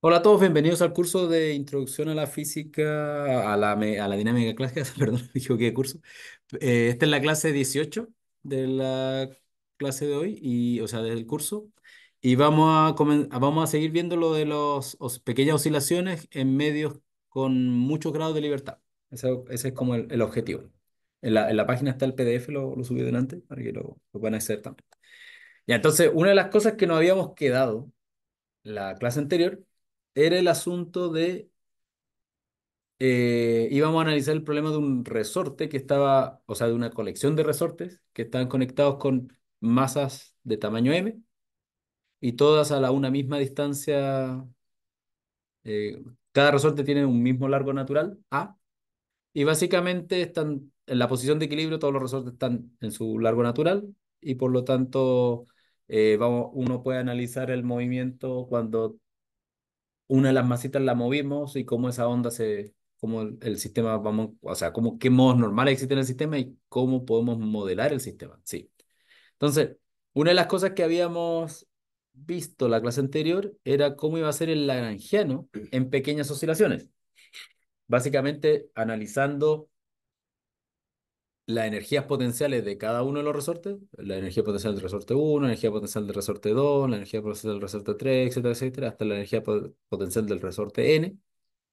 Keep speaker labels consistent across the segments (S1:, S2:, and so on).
S1: Hola a todos, bienvenidos al curso de Introducción a la Física, a la, a la Dinámica Clásica, perdón, me equivoqué curso. Eh, esta es la clase 18 de la clase de hoy, y, o sea, del curso, y vamos a, vamos a seguir viendo lo de las pequeñas oscilaciones en medios con muchos grados de libertad. ese es como el, el objetivo. En la, en la página está el PDF, lo, subí delante, para que lo, lo puedan hacer también. Ya, entonces, una de las cosas que nos habíamos quedado la clase anterior era el asunto de, eh, íbamos a analizar el problema de un resorte que estaba, o sea, de una colección de resortes que están conectados con masas de tamaño m y todas a la una misma distancia. Eh, cada resorte tiene un mismo largo natural, A, y básicamente están en la posición de equilibrio, todos los resortes están en su largo natural y por lo tanto eh, uno puede analizar el movimiento cuando una de las masitas la movimos y cómo esa onda se, cómo el, sistema, vamos, o sea, cómo, qué modos normales existen en el sistema y cómo podemos modelar el sistema. Sí. Entonces, una de las cosas que habíamos visto la clase anterior era cómo iba a ser el lagrangiano en pequeñas oscilaciones. Básicamente analizando las energías potenciales de cada uno de los resortes, la energía potencial del resorte 1, la energía potencial del resorte 2, la energía potencial del resorte 3, etcétera, etcétera, hasta la energía potencial del resorte n,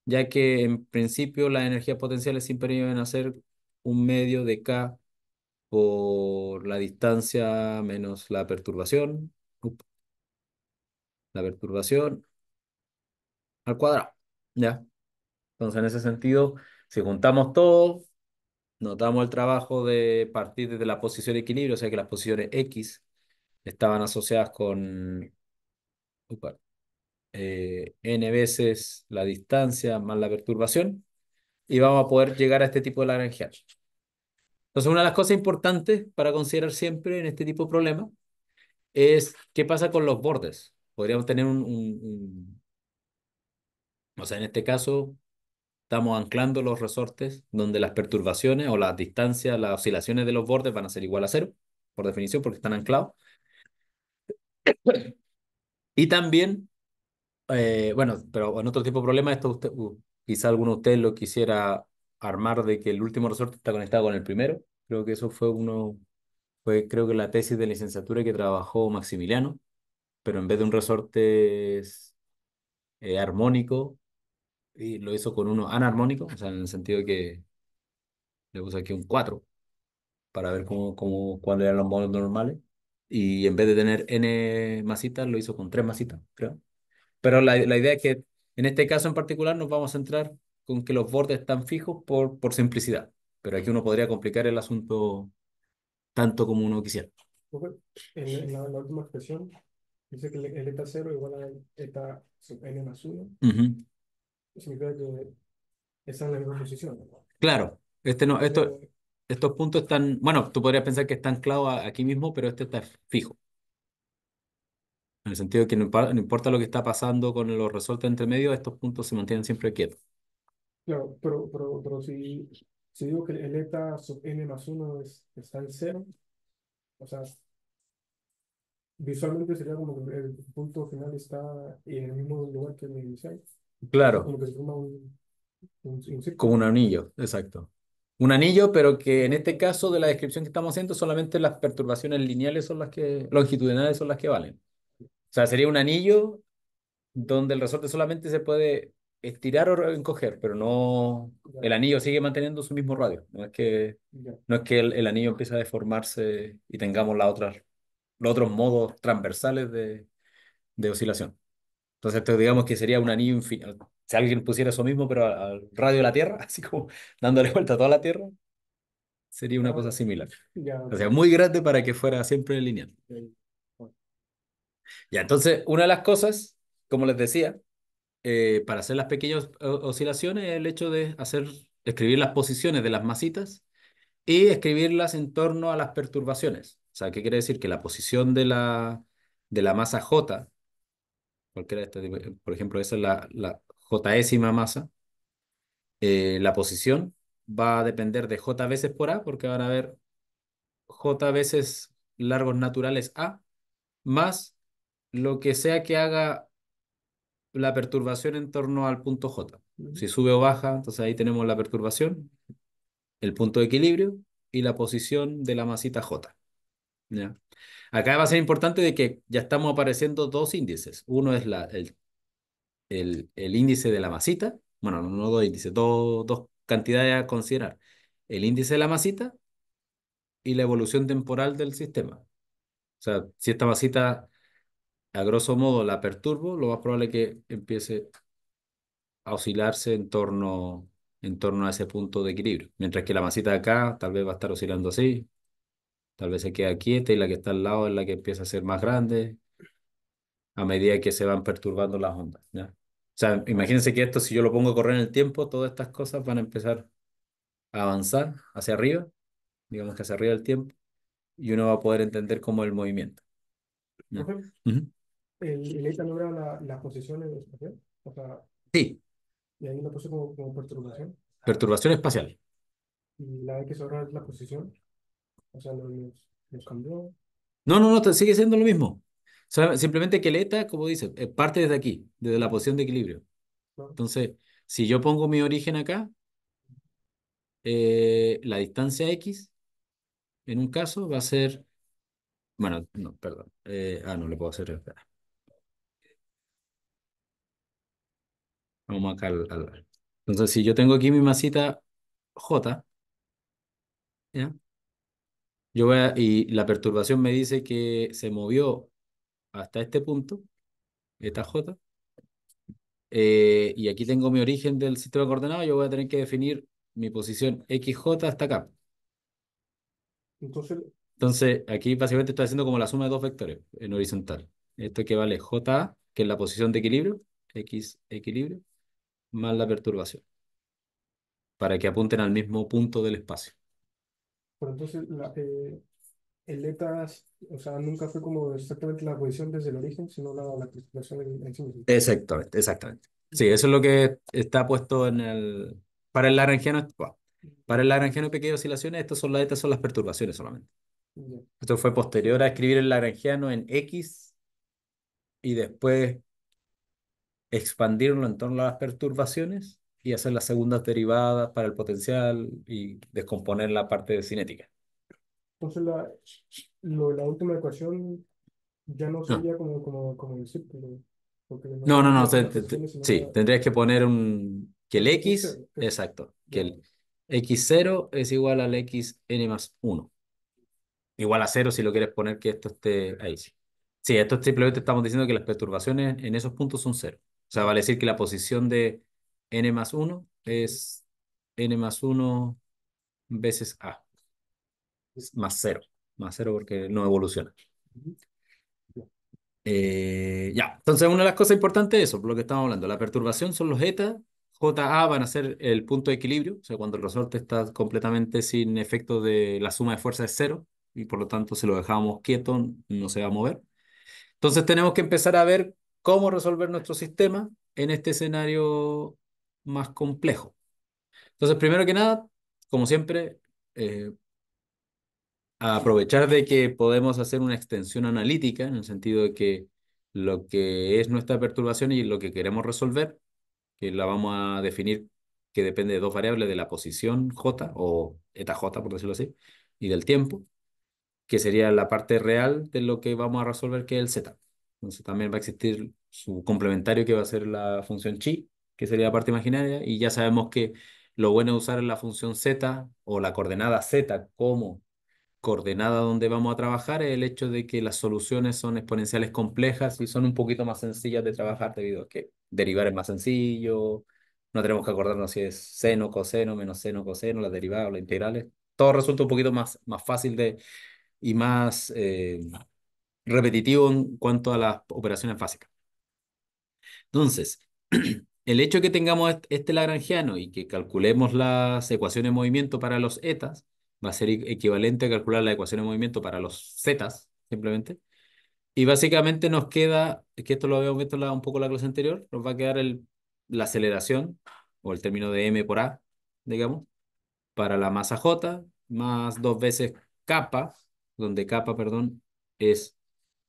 S1: ya que en principio las energías potenciales siempre iban a ser un medio de K por la distancia menos la perturbación, la perturbación al cuadrado, ¿ya? Entonces en ese sentido, si juntamos todo, Notamos el trabajo de partir desde la posición de equilibrio, o sea que las posiciones X estaban asociadas con eh, n veces la distancia más la perturbación, y vamos a poder llegar a este tipo de Lagrangian. Entonces, una de las cosas importantes para considerar siempre en este tipo de problema es qué pasa con los bordes. Podríamos tener un, un o sea, en este caso, estamos anclando los resortes donde las perturbaciones o las distancias, las oscilaciones de los bordes van a ser igual a cero, por definición, porque están anclados. Y también, eh, bueno, pero en otro tipo de problema, esto usted, quizá alguno de ustedes lo quisiera armar de que el último resorte está conectado con el primero. Creo que eso fue uno, fue creo que la tesis de licenciatura que trabajó Maximiliano, pero en vez de un resorte eh, armónico, y lo hizo con uno anarmónico, o sea, en el sentido que le puse aquí un 4 para ver cómo, cómo, cuáles eran los modos normales. Y en vez de tener n masitas, lo hizo con 3 masitas, creo. Pero la, la idea es que en este caso en particular nos vamos a centrar con que los bordes están fijos por, por simplicidad. Pero aquí uno podría complicar el asunto tanto como uno quisiera.
S2: En, la, última expresión dice que el, eta 0 igual a eta n más 1 significa que esa
S1: en la misma posición. Claro, este no, esto, estos puntos están, bueno, tú podrías pensar que está anclado aquí mismo, pero este está fijo. En el sentido de que no, importa lo que está pasando con los resortes entre medio, estos puntos se mantienen siempre quietos. Claro,
S2: pero, pero, si, si, digo que el eta sub n más 1 está en 0, o sea, visualmente sería como que el punto final está en el mismo lugar que el inicial. Claro. Como
S1: un, anillo, exacto. Un anillo, pero que en este caso de la descripción que estamos haciendo, solamente las perturbaciones lineales son las que, longitudinales son las que valen. O sea, sería un anillo donde el resorte solamente se puede estirar o encoger, pero no, el anillo sigue manteniendo su mismo radio. No es que, no es que el, anillo empiece a deformarse y tengamos la otra, los otros modos transversales de oscilación. Entonces, digamos que sería un anillo infinito. Eh, si alguien pusiera eso mismo, pero al radio de la Tierra, así como dándole vuelta a toda la Tierra, sería una cosa ah, similar. o sea, muy grande para que fuera siempre lineal. Ya, entonces, una de las cosas, como les decía, eh, para hacer las pequeñas oscilaciones es el hecho de hacer, escribir las posiciones de las masitas y escribirlas en torno a las perturbaciones. O sea, ¿qué quiere decir? Que la posición de la, de la masa J por ejemplo, esa es la, jésima masa, eh, la posición va a depender de j veces por a, porque van a haber j veces largos naturales a, más lo que sea que haga la perturbación en torno al punto j. Si sube o baja, entonces ahí tenemos la perturbación, el punto de equilibrio y la posición de la masita j. ¿Ya? Acá va a ser importante de que ya estamos apareciendo dos índices. Uno es la, el, índice de la masita, bueno, no dos índices, dos, dos cantidades a considerar. El índice de la masita y la evolución temporal del sistema. O sea, si esta masita, a grosso modo, la perturbo, lo más probable es que empiece a oscilarse en torno, en torno a ese punto de equilibrio. Mientras que la masita de acá tal vez va a estar oscilando así, Tal vez se queda quieta y la que está al lado es la que empieza a ser más grande a medida que se van perturbando las ondas. ¿ya? O sea, imagínense que esto, si yo lo pongo a correr en el tiempo, todas estas cosas van a empezar a avanzar hacia arriba, digamos que hacia arriba del tiempo, y uno va a poder entender cómo el movimiento. ¿El,
S2: la, posición sí. Y ahí lo puse como, perturbación.
S3: Perturbación espacial.
S2: ¿Y la X que es la posición?
S1: No, no, no, sigue siendo lo mismo. Simplemente que el eta, como dice, eh, parte desde aquí, desde la posición de equilibrio. Ah. Entonces, si yo pongo mi origen acá, eh, la distancia x, en un caso, va a ser. Bueno, no, perdón. Eh, ah, no le puedo hacer. Vamos acá al, Entonces, si yo tengo aquí mi masita J, ¿ya? Yo voy y la perturbación me dice que se movió hasta este punto, esta j, eh, y aquí tengo mi origen del sistema de coordenado, yo voy a tener que definir mi posición xj hasta acá. Entonces, Entonces aquí básicamente estoy haciendo como la suma de dos vectores en horizontal. Esto que vale ja, que es la posición de equilibrio, x equilibrio, más la perturbación, para que apunten al mismo punto del espacio.
S2: Pero entonces, la, eh, el ETA o sea, nunca fue como exactamente la posición desde el origen, sino la, la en, sí
S1: Exactamente, exactamente. Sí, eso es lo que está puesto en el... Para el laranjiano, para el laranjiano pequeñas oscilaciones, estas son las, estas son las perturbaciones solamente. Esto fue posterior a escribir el lagrangiano en X y después expandirlo en torno a las perturbaciones y hacer las segundas derivadas para el potencial y descomponer la parte cinética.
S2: Entonces, la, la última ecuación ya no sería como, como, el círculo.
S3: No, no, no, sí,
S1: tendrías que poner un, que el x, exacto, que el x0 es igual al xn más 1. Igual a 0 si lo quieres poner que esto esté ahí. Sí, esto simplemente estamos diciendo que las perturbaciones en esos puntos son 0. O sea, vale decir que la posición de n más 1 es n más 1 veces a. Es más 0. Más 0 porque no evoluciona. Eh, ya, entonces una de las cosas importantes es eso, lo que estamos hablando. La perturbación son los eta, JA van a ser el punto de equilibrio, o sea, cuando el resorte está completamente sin efecto de la suma de fuerza es cero, y por lo tanto si lo dejamos quieto no se va a mover. Entonces tenemos que empezar a ver cómo resolver nuestro sistema en este escenario más complejo. Entonces, primero que nada, como siempre, eh, aprovechar de que podemos hacer una extensión analítica, en el sentido de que lo que es nuestra perturbación y lo que queremos resolver, que la vamos a definir que depende de dos variables, de la posición j o eta j, por decirlo así, y del tiempo, que sería la parte real de lo que vamos a resolver, que es el z. Entonces también va a existir su complementario que va a ser la función chi, que sería la parte imaginaria, y ya sabemos que lo bueno es usar la función z o la coordenada z como coordenada donde vamos a trabajar es el hecho de que las soluciones son exponenciales complejas y son un poquito más sencillas de trabajar debido a que derivar es más sencillo, no tenemos que acordarnos si es seno, coseno, menos seno, coseno, las derivadas, las integrales. Todo resulta un poquito más, más fácil de, y más eh, repetitivo en cuanto a las operaciones básicas. Entonces, el hecho de que tengamos este lagrangiano y que calculemos las ecuaciones de movimiento para los etas, va a ser e-, equivalente a calcular la ecuación de movimiento para los zetas, simplemente. Y básicamente nos queda, que esto lo habíamos visto un poco en la clase anterior, nos va a quedar el, la aceleración, o el término de m por a, digamos, para la masa j, más dos veces kappa, donde kappa, perdón, es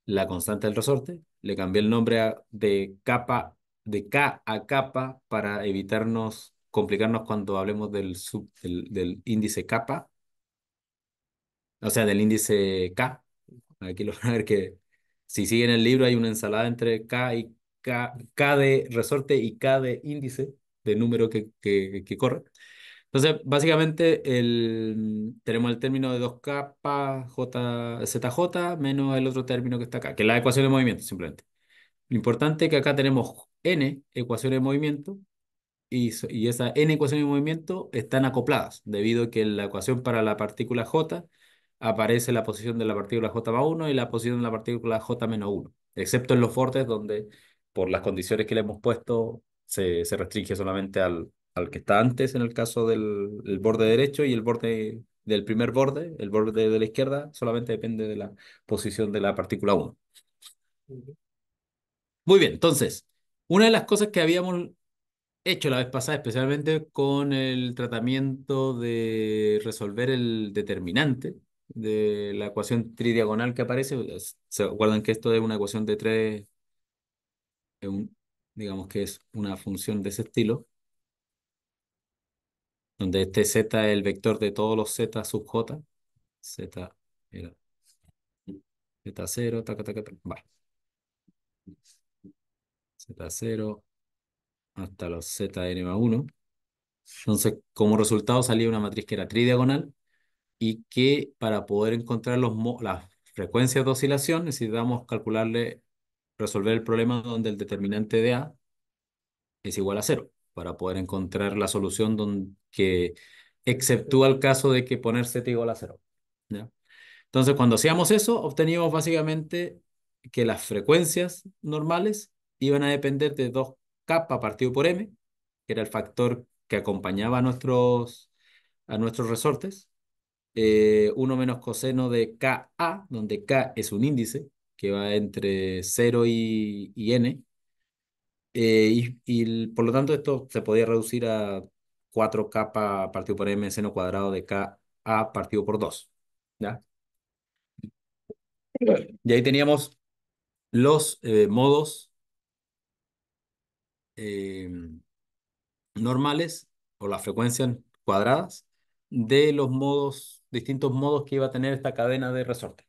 S1: la constante del resorte. Le cambié el nombre a, de kappa de K a capa para evitarnos complicarnos cuando hablemos del, sub, del, índice capa, o sea, del índice K. Aquí lo van a ver que si siguen el libro hay una ensalada entre K y K, K de resorte y K de índice de número que, corre. Entonces, básicamente el, tenemos el término de 2K, J, ZJ, menos el otro término que está acá, que es la ecuación de movimiento, simplemente. Lo importante es que acá tenemos n ecuaciones de movimiento y, y esas n ecuaciones de movimiento están acopladas, debido a que la ecuación para la partícula j aparece la posición de la partícula j más 1 y la posición de la partícula j menos 1, excepto en los bordes donde por las condiciones que le hemos puesto se, restringe solamente al, al que está antes en el caso del borde derecho y el borde del primer borde, el borde de la izquierda, solamente depende de la posición de la partícula 1. Muy bien, entonces, una de las cosas que habíamos hecho la vez pasada, especialmente con el tratamiento de resolver el determinante de la ecuación tridiagonal que aparece, se acuerdan que esto es una ecuación de tres, un, digamos que es una función de ese estilo, donde este z es el vector de todos los z sub j, z era z0, ta, ta, taca, va. Z0 hasta los Zn 1. Entonces, como resultado salía una matriz que era tridiagonal y que para poder encontrar los las frecuencias de oscilación necesitamos calcularle, resolver el problema donde el determinante de A es igual a cero, para poder encontrar la solución donde, que exceptúa el caso de que poner z igual a cero. ¿ya? Entonces, cuando hacíamos eso, obteníamos básicamente que las frecuencias normales iban a depender de 2K partido por M, que era el factor que acompañaba a nuestros, a nuestros resortes, 1 eh, menos coseno de KA, donde K es un índice que va entre 0 y, N, eh, y, por lo tanto esto se podía reducir a 4K partido por M seno cuadrado de KA partido por 2.
S3: ¿ya? Y
S1: ahí teníamos los eh, modos Em, normales o las frecuencias cuadradas de los modos, distintos modos que iba a tener esta cadena de resortes,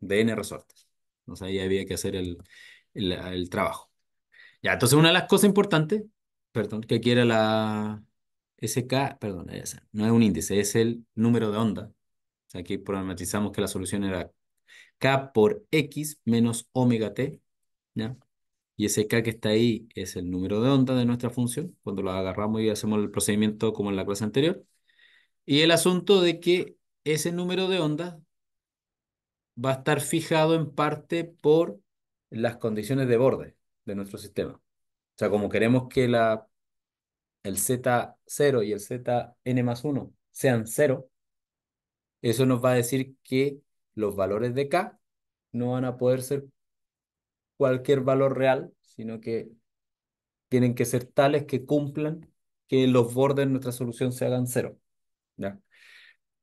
S1: de n resortes. Entonces ahí había que hacer el, el, trabajo. Ya, entonces una de las cosas importantes, perdón, que aquí era la SK, perdón, no es un índice, es el número de onda. O sea, aquí problematizamos que la solución era K por X menos omega T, ¿ya? Y ese K que está ahí es el número de onda de nuestra función, cuando lo agarramos y hacemos el procedimiento como en la clase anterior. Y el asunto de que ese número de onda va a estar fijado en parte por las condiciones de borde de nuestro sistema. O sea, como queremos que la, el Z0 y el Zn más 1 sean 0, eso nos va a decir que los valores de K no van a poder ser cualquier valor real, sino que tienen que ser tales que cumplan que los bordes de nuestra solución se hagan cero. ¿ya?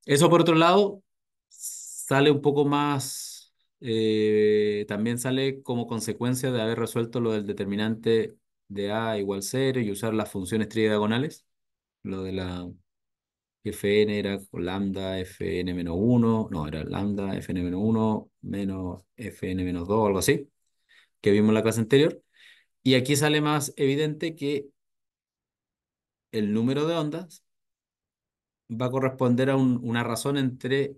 S1: Eso por otro lado sale un poco más, eh, también sale como consecuencia de haber resuelto lo del determinante de A igual cero y usar las funciones tridiagonales, lo de la fn era lambda fn-1, no, era lambda fn-1 menos fn-2, algo así que vimos en la clase anterior. Y aquí sale más evidente que el número de ondas va a corresponder a una razón entre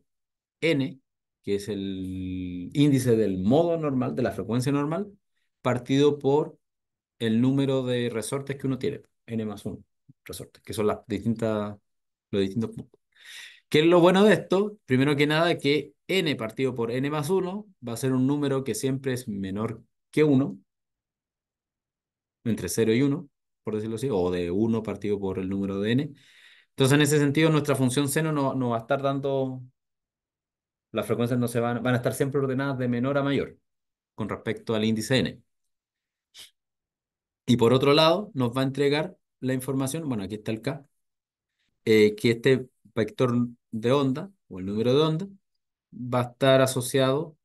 S1: n, que es el índice del modo normal, de la frecuencia normal, partido por el número de resortes que uno tiene, n más 1 resortes, que son las distintas, los distintos puntos. ¿Qué es lo bueno de esto? Primero que nada, que n partido por n más 1 va a ser un número que siempre es menor que que 1, entre 0 y 1, por decirlo así, o de 1 partido por el número de n. Entonces, en ese sentido, nuestra función seno nos no va a estar dando, las frecuencias no se van, van a estar siempre ordenadas de menor a mayor con respecto al índice n. Y por otro lado, nos va a entregar la información, bueno, aquí está el k, eh, que este vector de onda, o el número de onda, va a estar asociado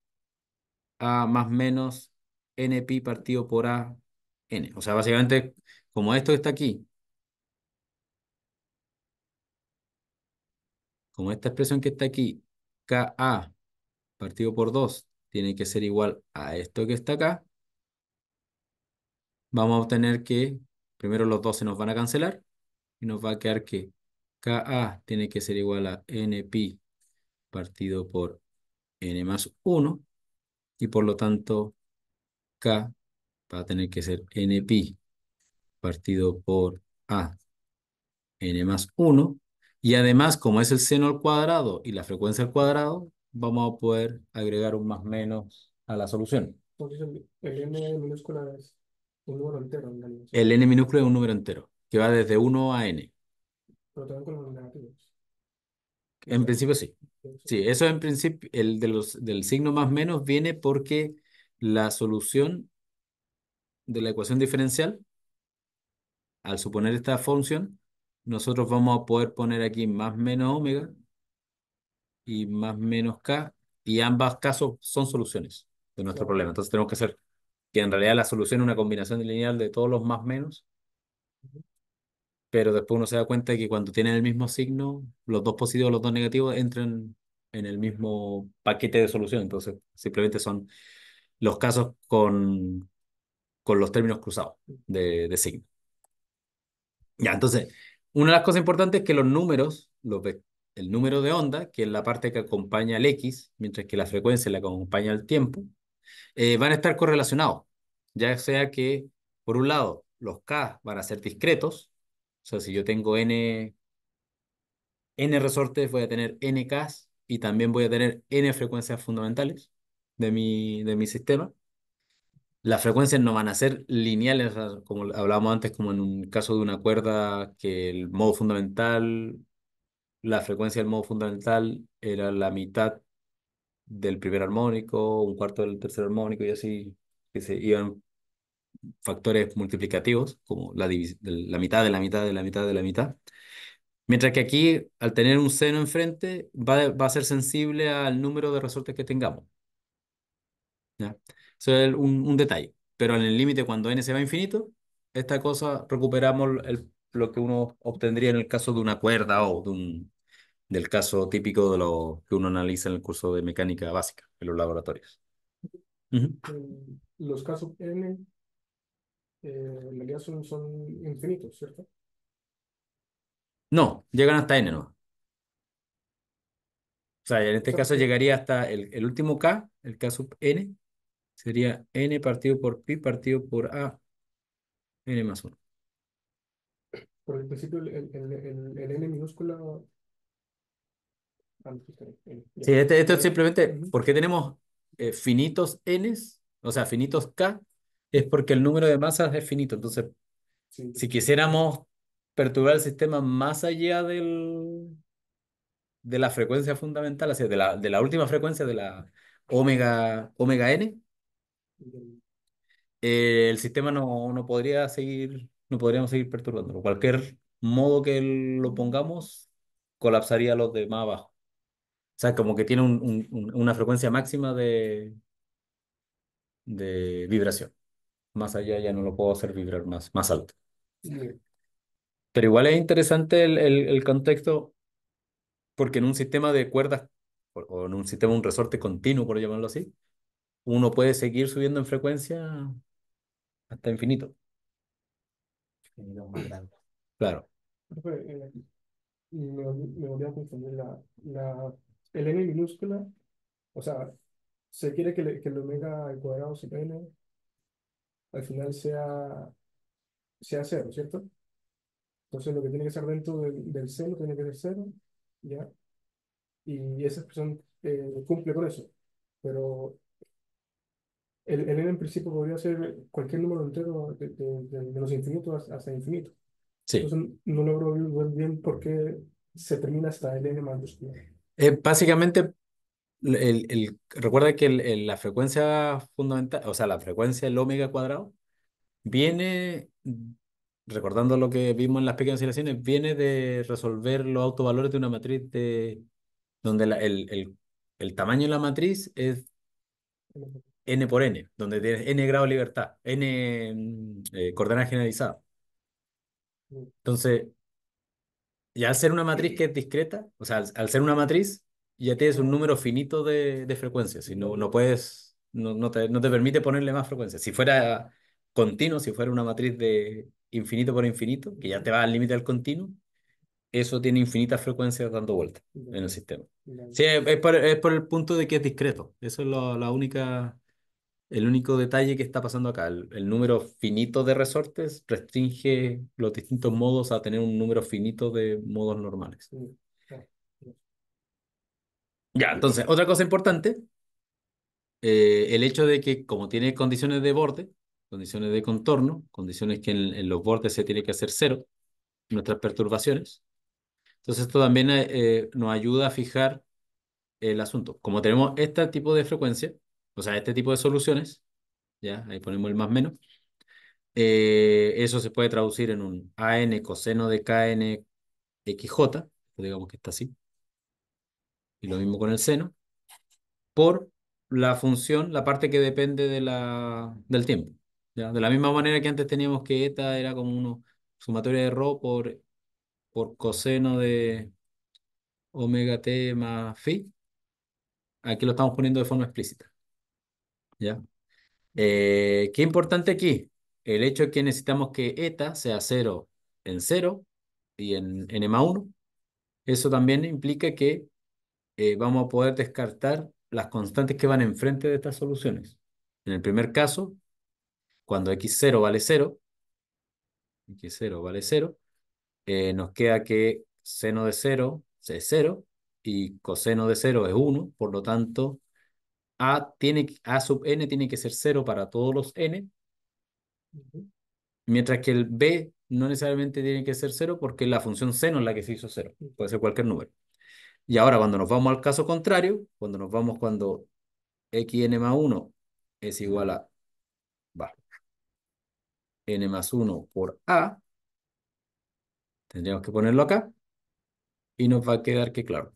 S1: a más o menos pi partido por a, n. O sea, básicamente, como esto está aquí, como esta expresión que está aquí, KA partido por 2 tiene que ser igual a esto que está acá, vamos a obtener que primero los dos se nos van a cancelar y nos va a quedar que KA tiene que ser igual a np partido por N más 1 y por lo tanto K va a tener que ser n pi partido por A, n más 1. Y además, como es el seno al cuadrado y la frecuencia al cuadrado, vamos a poder agregar un más menos a la solución.
S2: El n minúscula es un número entero.
S1: el n minúscula es un número entero, que va desde 1 a n. En principio sí. Sí, eso en principio, el de los, del signo más menos viene porque la solución de la ecuación diferencial, al suponer esta función, nosotros vamos a poder poner aquí más menos omega y más menos k, y ambas casos son soluciones de nuestro problema. Entonces tenemos que hacer que en realidad la solución es una combinación lineal de todos los más menos, pero después uno se da cuenta de que cuando tienen el mismo signo, los dos positivos, los dos negativos entran en el mismo paquete de solución, entonces simplemente son los casos con, con los términos cruzados de, signo. Ya, entonces, una de las cosas importantes es que los números, el número de onda, que es la parte que acompaña al X, mientras que la frecuencia la acompaña al tiempo, eh, van a estar correlacionados, ya sea que, por un lado, los K van a ser discretos, o sea, si yo tengo N, N resortes, voy a tener N Ks y también voy a tener N frecuencias fundamentales de mi, de mi sistema, las frecuencias no van a ser lineales, como hablábamos antes, como en un caso de una cuerda, que el modo fundamental, la frecuencia del modo fundamental era la mitad del primer armónico, un cuarto del tercer armónico y así, que se iban factores multiplicativos, como la, la mitad de la mitad de la mitad de la mitad. Mientras que aquí, al tener un seno enfrente, va, va a ser sensible al número de resortes que tengamos. ¿ya? Eso es un, detalle. Pero en el límite, cuando n se va a infinito, esta cosa recuperamos lo que uno obtendría en el caso de una cuerda o de un, del caso típico de lo que uno analiza en el curso de mecánica básica en los laboratorios.
S2: Eh, los casos n eh, realidad son, infinitos, ¿cierto?
S1: No, llegan hasta n, ¿no? O sea, en este caso llegaría hasta el, último k, el K sub n, Sería n partido por pi partido por a, n más 1.
S2: Por el principio, el, n minúscula... Ah, sí, esto este, este es
S1: simplemente, porque tenemos eh, finitos n, o sea, finitos k, es porque el número de masas es finito. Entonces, si quisiéramos perturbar el sistema más allá del, de la frecuencia fundamental, hacia de la, de la última frecuencia de la omega, omega n, eh, el sistema no, no podría seguir, no podríamos seguir perturbándolo. Cualquier modo que lo pongamos, colapsaría los de más abajo. O sea, como que tiene una frecuencia máxima de, de vibración. Más allá ya no lo puedo hacer vibrar más, más alto. Pero igual es interesante el, contexto, porque en un sistema de cuerdas, o en un sistema, un resorte continuo, por llamarlo así, uno puede seguir subiendo en frecuencia hasta infinito.
S3: Claro.
S2: Eh, me, me, a confundir la, la, el n minúscula, o sea, se quiere que, el omega al cuadrado sin n al final sea, sea cero, ¿cierto? Entonces lo que tiene que ser dentro del, del tiene que ser cero, ¿ya? Y esa expresión eh, cumple con eso, pero el, n en principio podría ser cualquier número entero de, de, de, los infinitos hasta infinito. Entonces no logro ver bien por qué se termina hasta el n más 2
S1: eh, básicamente, el, el, recuerda que el, la frecuencia fundamental, o sea, la frecuencia del omega cuadrado, viene, recordando lo que vimos en las pequeñas oscilaciones, viene de resolver los autovalores de una matriz de, donde la, el, el, el tamaño de la matriz es n por n, donde tienes n grado de libertad, n mm, eh, coordenadas generalizadas. Mm. Entonces, ya al ser una matriz que es discreta, o sea, al, ser una matriz, ya tienes un número finito de, frecuencias y no, no puedes, no, te, no te permite ponerle más frecuencias. Si fuera continuo, si fuera una matriz de infinito por infinito, que ya te va al límite del continuo, eso tiene infinitas frecuencias dando vueltas en el sistema. Sí, es por, es por, el punto de que es discreto. Eso es la única el único detalle que está pasando acá, el, número finito de resortes restringe los distintos modos a tener un número finito de modos normales. Ya, entonces, otra cosa importante, eh, el hecho de que como tiene condiciones de borde, condiciones de contorno, condiciones que en, los bordes se tiene que hacer cero, nuestras perturbaciones. Entonces, esto también eh, eh, nos ayuda a fijar el asunto. Como tenemos este tipo de frecuencia, o sea, este tipo de soluciones, ya, ahí ponemos el más menos, eh, eso se puede traducir en un AN coseno de KN XJ, digamos que está así, y lo mismo con el seno, por la función, la parte que depende de la, del tiempo. De la misma manera que antes teníamos que eta era como una sumatoria de ρ por, por coseno de omega t más phi, aquí lo estamos poniendo de forma explícita. ¿ya? Eh, ¿Qué importante aquí? El hecho de que necesitamos que eta sea 0 en 0 y en, en M1. Eso también implica que eh, vamos a poder descartar las constantes que van enfrente de estas soluciones. En el primer caso, cuando x0 vale 0, x0 vale 0, eh, nos queda que seno de 0 es 0 y coseno de 0 es 1, por lo tanto, a, tiene, A sub n tiene que ser 0 para todos los n, mientras que el B no necesariamente tiene que ser 0, porque la función seno es la que se hizo 0, puede ser cualquier número. Y ahora cuando nos vamos al caso contrario, cuando nos vamos cuando xn más 1 es igual a n más 1 por a, tendríamos que ponerlo acá, y nos va a quedar que claro,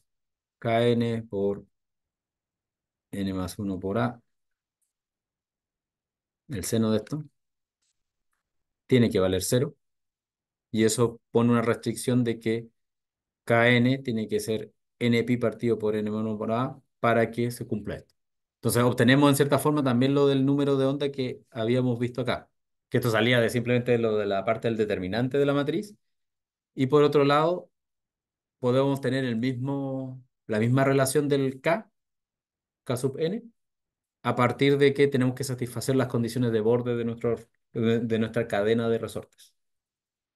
S1: kn por n más 1 por a, el seno de esto, tiene que valer 0. Y eso pone una restricción de que kn tiene que ser pi partido por n más 1 por a para que se cumpla esto. Entonces obtenemos en cierta forma también lo del número de onda que habíamos visto acá, que esto salía de simplemente lo de la parte del determinante de la matriz. Y por otro lado, podemos tener el mismo, la misma relación del K K sub n, a partir de que tenemos que satisfacer las condiciones de borde de, nuestro, de, nuestra cadena de resortes.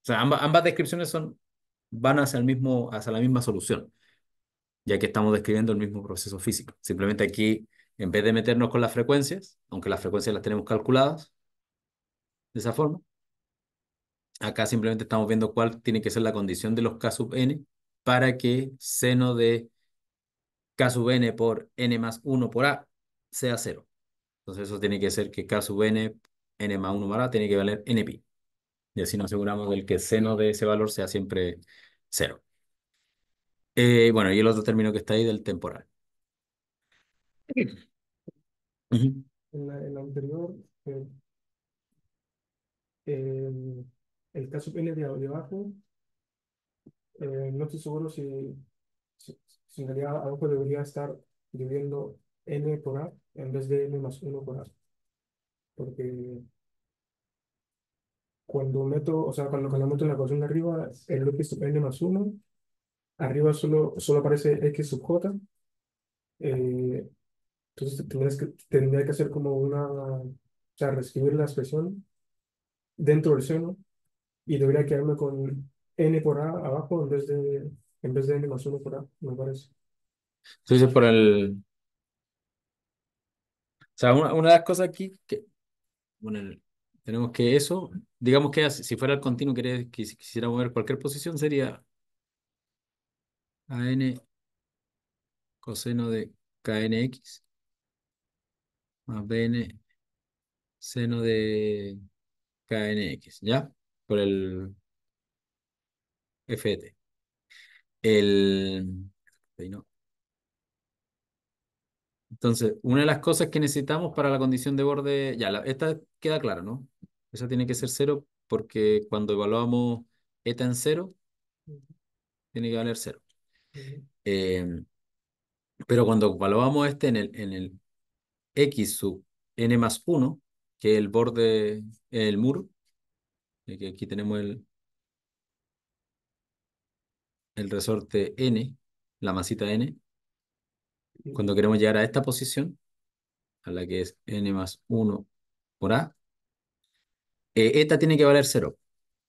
S1: O sea, ambas, descripciones son, van hacia, el mismo, hacia la misma solución, ya que estamos describiendo el mismo proceso físico. Simplemente aquí, en vez de meternos con las frecuencias, aunque las frecuencias las tenemos calculadas, de esa forma, acá simplemente estamos viendo cuál tiene que ser la condición de los K sub n para que seno de K sub n por n más 1 por A sea 0. Entonces eso tiene que ser que K sub n, n más 1 por A tiene que valer n pi. Y así nos aseguramos del que seno de ese valor sea siempre 0. Eh, bueno, y el otro término que está ahí del temporal. En
S2: la, anterior, el eh, el caso N de, de abajo, eh, no estoy seguro si en realidad abajo debería estar dividiendo n por a en vez de n más 1 por a. Porque cuando meto, o sea, cuando, cuando meto la ecuación de arriba, el loop es n más 1, arriba solo, solo aparece x sub j. Eh, entonces tendrías que, tendría que hacer como una, o sea, reescribir la expresión dentro del seno y debería quedarme con n por a abajo en vez de en vez de más uno por A, me parece.
S3: entonces por el.
S1: O sea, una, de las cosas aquí que. Bueno, tenemos que eso. Digamos que si fuera el continuo, quería- que quisiera mover cualquier posición, sería AN coseno de KNX más BN seno de KNX, ¿ya? Por el FT. El... Entonces, una de las cosas que necesitamos para la condición de borde, ya, esta queda clara, ¿no? Esa tiene que ser cero porque cuando evaluamos eta en cero, tiene que valer cero. Em, pero cuando evaluamos este en el, en el x sub n más 1, que es el borde, el muro, que aquí tenemos el, el resorte N, la masita N, cuando queremos llegar a esta posición, a la que es N más 1 por A, eta eh, tiene que valer 0.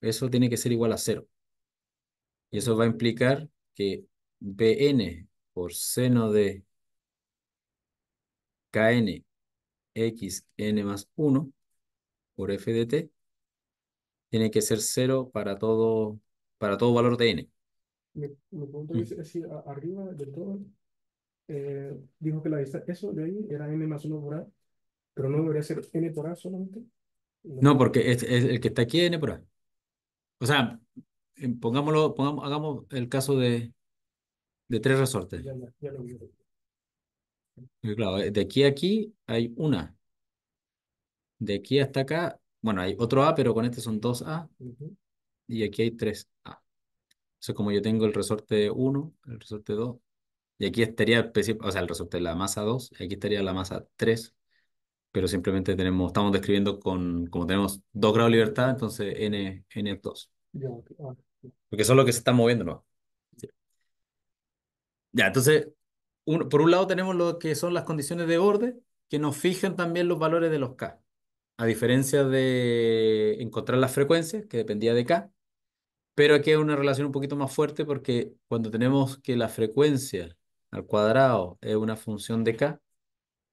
S1: Eso tiene que ser igual a 0. Y eso va a implicar que Bn por seno de Kn xn más 1 por f de t tiene que ser 0 para todo, para todo valor de n
S2: me pregunto si arriba del todo eh, dijo que la distancia, eso de ahí era n más 1 por a, pero no debería ser n por a solamente. No,
S3: porque es, el que está aquí
S1: es n por a. O sea, eh, pongámoslo, hagamos el caso de, de tres resortes. Eh, de aquí a aquí hay una. De aquí hasta acá, bueno, hay otro A, pero con este son dos A. Y aquí hay tres A. Entonces, como yo tengo el resorte 1, el resorte 2, y aquí estaría, o sea, el resorte de la masa 2, y aquí estaría la masa 3, pero simplemente tenemos, estamos describiendo con, como tenemos 2 grados de libertad, entonces n, n es 2. Ah, Porque son los que se están moviendo, ¿no? Ya, entonces, por un lado tenemos lo que son las condiciones de orden que nos fijan también los valores de los K. A diferencia de encontrar las frecuencias, que dependía de K, pero aquí hay una relación un poquito más fuerte porque cuando tenemos que la frecuencia al cuadrado es una función de k,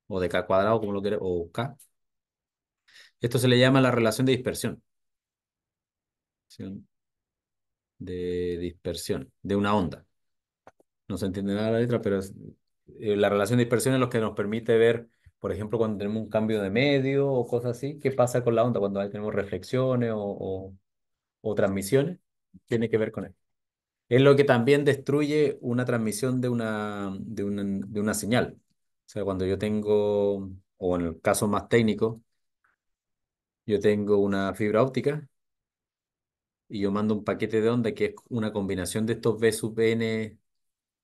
S1: o de k cuadrado, como lo queremos, o k, esto se le llama la relación de dispersión. De dispersión, de una onda. No se entiende nada la letra, pero eh, la relación de dispersión es lo que nos permite ver, por ejemplo, cuando tenemos un cambio de medio o cosas así, qué pasa con la onda cuando tenemos reflexiones o transmisiones tiene que ver con él. Es lo que también destruye una transmisión de una, de de una señal. O sea, cuando yo tengo, o en el caso más técnico, yo tengo una fibra óptica y yo mando un paquete de onda que es una combinación de estos B sub N.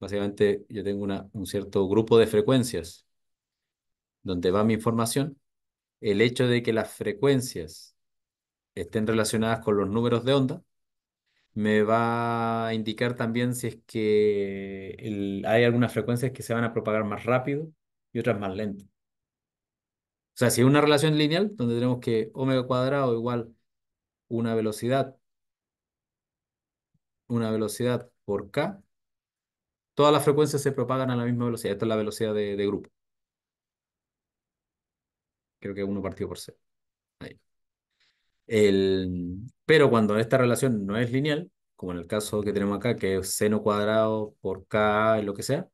S1: Básicamente yo tengo una, un cierto grupo de frecuencias donde va mi información. El hecho de que las frecuencias estén relacionadas con los números de onda me va a indicar también si es que hay algunas frecuencias que se van a propagar más rápido y otras más lentas. O sea, si es una relación lineal, donde tenemos que omega cuadrado igual una velocidad, una velocidad por k, todas las frecuencias se propagan a la misma velocidad. Esta es la velocidad de, grupo. Creo que uno partido por cero.
S3: El,
S1: pero cuando esta relación no es lineal, como en el caso que tenemos acá, que es seno cuadrado por k y lo que sea,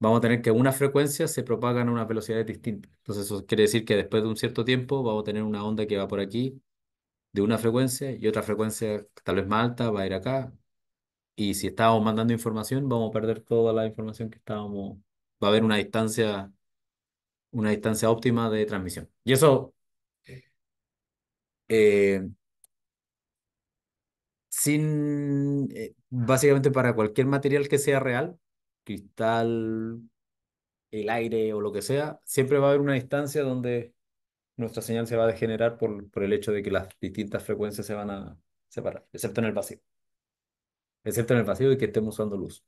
S1: vamos a tener que unas frecuencias se propaga a unas velocidades distintas. Entonces eso quiere decir que después de un cierto tiempo vamos a tener una onda que va por aquí de una frecuencia y otra frecuencia tal vez más alta va a ir acá. Y si estábamos mandando información, vamos a perder toda la información que estábamos... Va a haber una distancia, una distancia óptima de transmisión. Y eso eh, sin, eh, básicamente para cualquier material que sea real, cristal, el aire o lo que sea, siempre va a haber una distancia donde nuestra señal se va a degenerar por, por el hecho de que las distintas frecuencias se van a separar, excepto en el vacío. Excepto en el vacío y que estemos usando luz.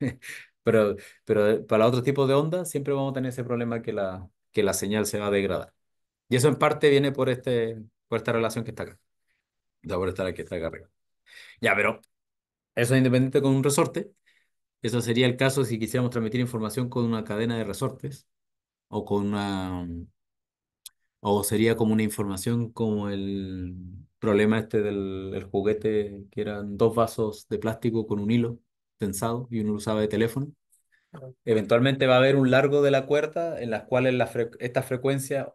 S1: pero, pero para otro tipo de onda siempre vamos a tener ese problema que la, que la señal se va a degradar. Y eso en parte viene por este, por esta relación que está acá. estar aquí, está acá Ya, pero eso es independiente con un resorte. Eso sería el caso si quisiéramos transmitir información con una cadena de resortes o con una... O sería como una información como el problema este del juguete, que eran dos vasos de plástico con un hilo tensado y uno lo usaba de teléfono. Eventualmente va a haber un largo de la cuerda en las cuales la estas frecuencias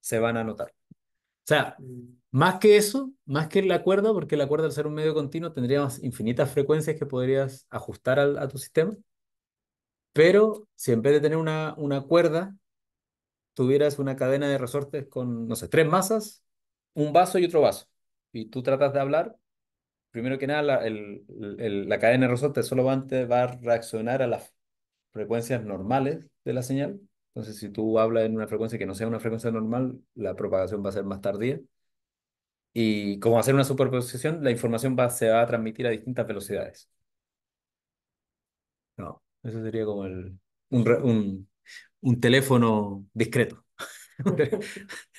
S1: se van a notar. O sea, más que eso, más que la cuerda, porque la cuerda al ser un medio continuo tendría infinitas frecuencias que podrías ajustar al, a tu sistema, pero si en vez de tener una, una cuerda, tuvieras una cadena de resortes con, no sé, tres masas, un vaso y otro vaso, y tú tratas de hablar, primero que nada, el, la cadena de resortes solo va a reaccionar a las frecuencias normales de la señal, entonces, si tú hablas en una frecuencia que no sea una frecuencia normal, la propagación va a ser más tardía. Y como hacer una superposición, la información va, se va a transmitir a distintas velocidades. No, eso sería como el, un, un, un teléfono discreto.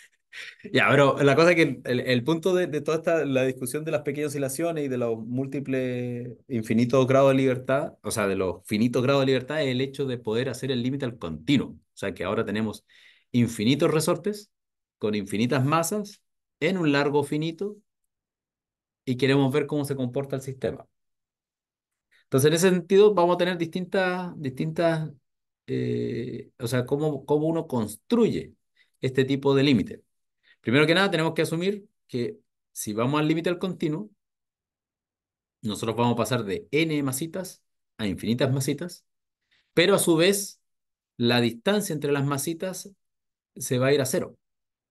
S1: Ya, pero la cosa es que el, punto de, toda esta, la discusión de las pequeñas oscilaciones y de los múltiples infinitos grados de libertad, o sea, de los finitos grados de libertad, es el hecho de poder hacer el límite al continuo. O sea, que ahora tenemos infinitos resortes con infinitas masas en un largo finito y queremos ver cómo se comporta el sistema. Entonces, en ese sentido, vamos a tener distintas, distintas eh, o sea, cómo, cómo uno construye este tipo de límite. Primero que nada, tenemos que asumir que si vamos al límite al continuo, nosotros vamos a pasar de n masitas a infinitas masitas, pero a su vez la distancia entre las masitas se va a ir a cero,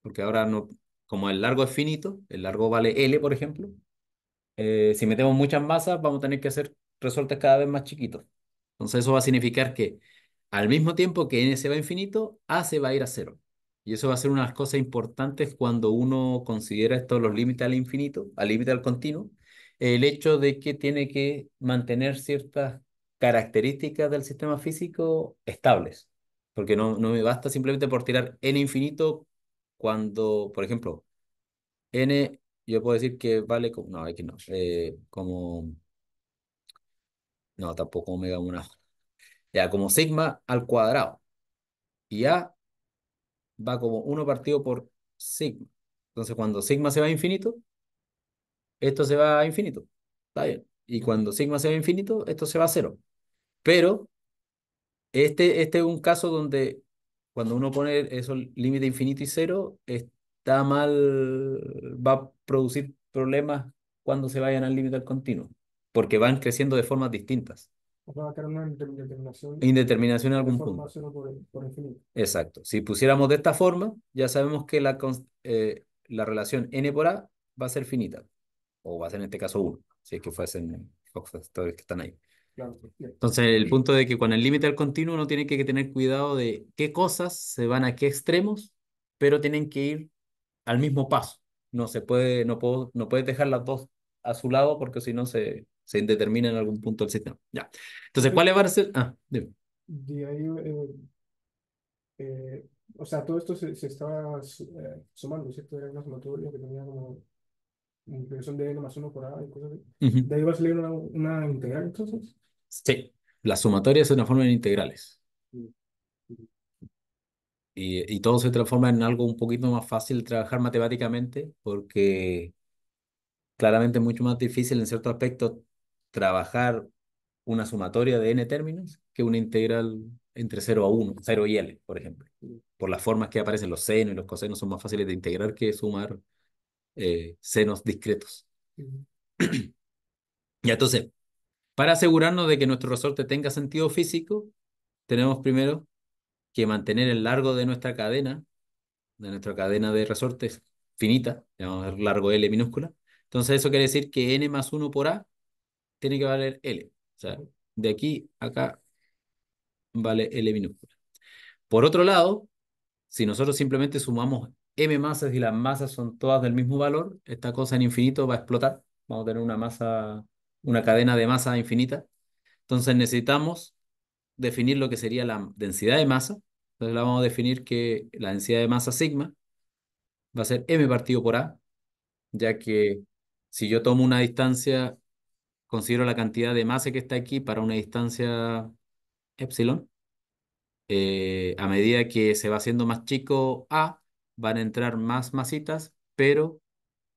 S1: porque ahora no, como el largo es finito, el largo vale L, por ejemplo, eh, si metemos muchas masas vamos a tener que hacer resortes cada vez más chiquitos. Entonces eso va a significar que al mismo tiempo que n se va a infinito, a se va a ir a cero. Y eso va a ser una de las cosas importantes cuando uno considera estos los límites al infinito, al límite al continuo, el hecho de que tiene que mantener ciertas características del sistema físico estables, porque no, no me basta simplemente por tirar n infinito cuando, por ejemplo, n, yo puedo decir que vale como, no, que no, eh, como, no, tampoco omega 1, ya, como sigma al cuadrado, y a va como 1 partido por sigma. Entonces, cuando sigma se va a infinito, esto se va a infinito. Está bien. Y cuando sigma se va a infinito, esto se va a cero. Pero este, este es un caso donde cuando uno pone eso límite infinito y cero, está mal, va a producir problemas cuando se vayan al límite al continuo, porque van creciendo de formas distintas
S2: va a una indeterminación. E
S1: indeterminación en algún punto. Exacto. Si pusiéramos de esta forma, ya sabemos que la, eh, la relación n por a va a ser finita. O va a ser en este caso 1, si es que fuesen los factores que están ahí. Entonces, el punto de que con el límite al continuo uno tiene que tener cuidado de qué cosas se van a qué extremos, pero tienen que ir al mismo paso. No se puede, no puedo, no puedes dejar las dos a su lado porque si no se, se indetermina en algún punto del sistema. Ya. Entonces, ¿cuál es, a Ah, dime.
S2: De ahí, eh, eh, o sea, todo esto se, se estaba eh, sumando, ¿cierto? Era una sumatoria que tenía como impresión de n más 1 por a y cosas así. De ahí va a salir una, una integral, entonces.
S3: Sí,
S1: la sumatoria es una forma de integrales. Y, y todo se transforma en algo un poquito más fácil de trabajar matemáticamente, porque claramente es mucho más difícil en cierto aspecto trabajar una sumatoria de n términos que una integral entre 0 a 1, 0 y L, por ejemplo. Por las formas que aparecen los senos y los cosenos son más fáciles de integrar que sumar eh, senos discretos. Y entonces, para asegurarnos de que nuestro resorte tenga sentido físico, tenemos primero que mantener el largo de nuestra cadena, de nuestra cadena de resortes finita, llamamos largo L minúscula. Entonces eso quiere decir que N más 1 por A tiene que valer L. O sea, de aquí acá vale L minúscula. Por otro lado, si nosotros simplemente sumamos M masas y las masas son todas del mismo valor, esta cosa en infinito va a explotar. Vamos a tener una masa, una cadena de masa infinita. Entonces necesitamos definir lo que sería la densidad de masa. Entonces la vamos a definir que la densidad de masa sigma va a ser m partido por a, ya que si yo tomo una distancia considero la cantidad de masa que está aquí para una distancia epsilon. Eh, a medida que se va haciendo más chico A, van a entrar más masitas, pero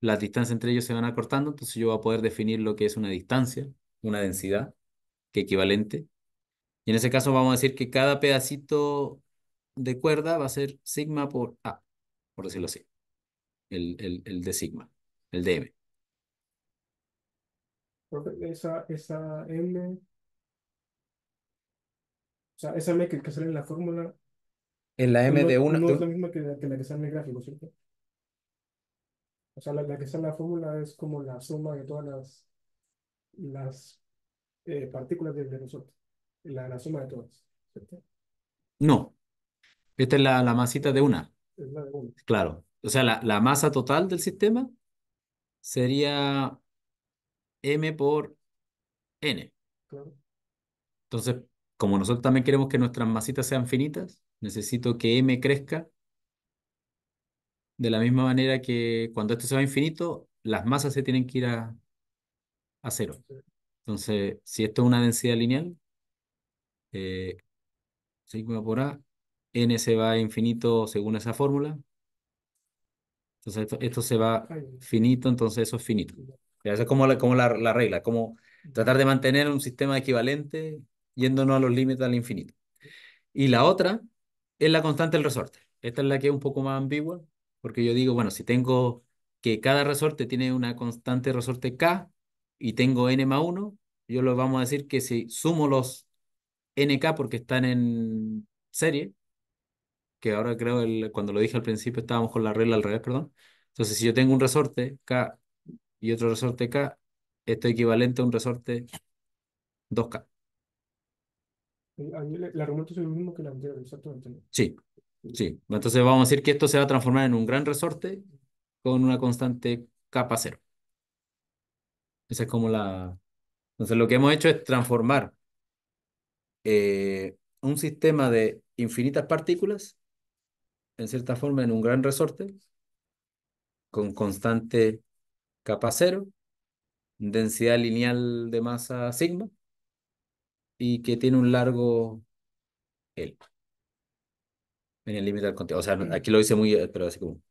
S1: las distancias entre ellos se van acortando, entonces yo voy a poder definir lo que es una distancia, una densidad, que equivalente. Y en ese caso vamos a decir que cada pedacito de cuerda va a ser sigma por A, por decirlo así, el, el, el de sigma, el de M
S2: esa, esa M, o sea, esa M que, sale en la fórmula, En la M de una... no es la misma que la que, sale en el gráfico, ¿cierto? O sea, la, que sale en la fórmula es como la suma de todas las, las eh, partículas de, nosotros, la, la suma de todas, ¿cierto?
S1: No, esta es la, masita de una, Es la de una. claro. O sea, la, la masa total del sistema sería m por n. Entonces, como nosotros también queremos que nuestras masitas sean finitas, necesito que m crezca de la misma manera que cuando esto se va a infinito, las masas se tienen que ir a, a cero. Entonces, si esto es una densidad lineal, eh, por A, n se va a infinito según esa fórmula. Entonces, esto, esto se va finito, entonces eso es finito. Esa es como la, la, regla, como tratar de mantener un sistema equivalente yéndonos a los límites al infinito. Y la otra es la constante del resorte. Esta es la que es un poco más ambigua, porque yo digo, bueno, si tengo que cada resorte tiene una constante resorte K y tengo n más 1, yo lo vamos a decir que si sumo los nk porque están en serie, que ahora creo el, cuando lo dije al principio estábamos con la regla al revés, perdón. Entonces, si yo tengo un resorte K y otro resorte K, esto es equivalente a un resorte 2K.
S2: Eh, la argumento es lo mismo que la anterior, exactamente.
S1: Sí, sí. Entonces vamos a decir que esto se va a transformar en un gran resorte con una constante k cero. Esa es como la... Entonces lo que hemos hecho es transformar eh, un sistema de infinitas partículas, en cierta forma, en un gran resorte con constante capa cero, densidad lineal de masa sigma y que tiene un largo L. En el límite del continuo, O sea, aquí lo hice muy, pero así como.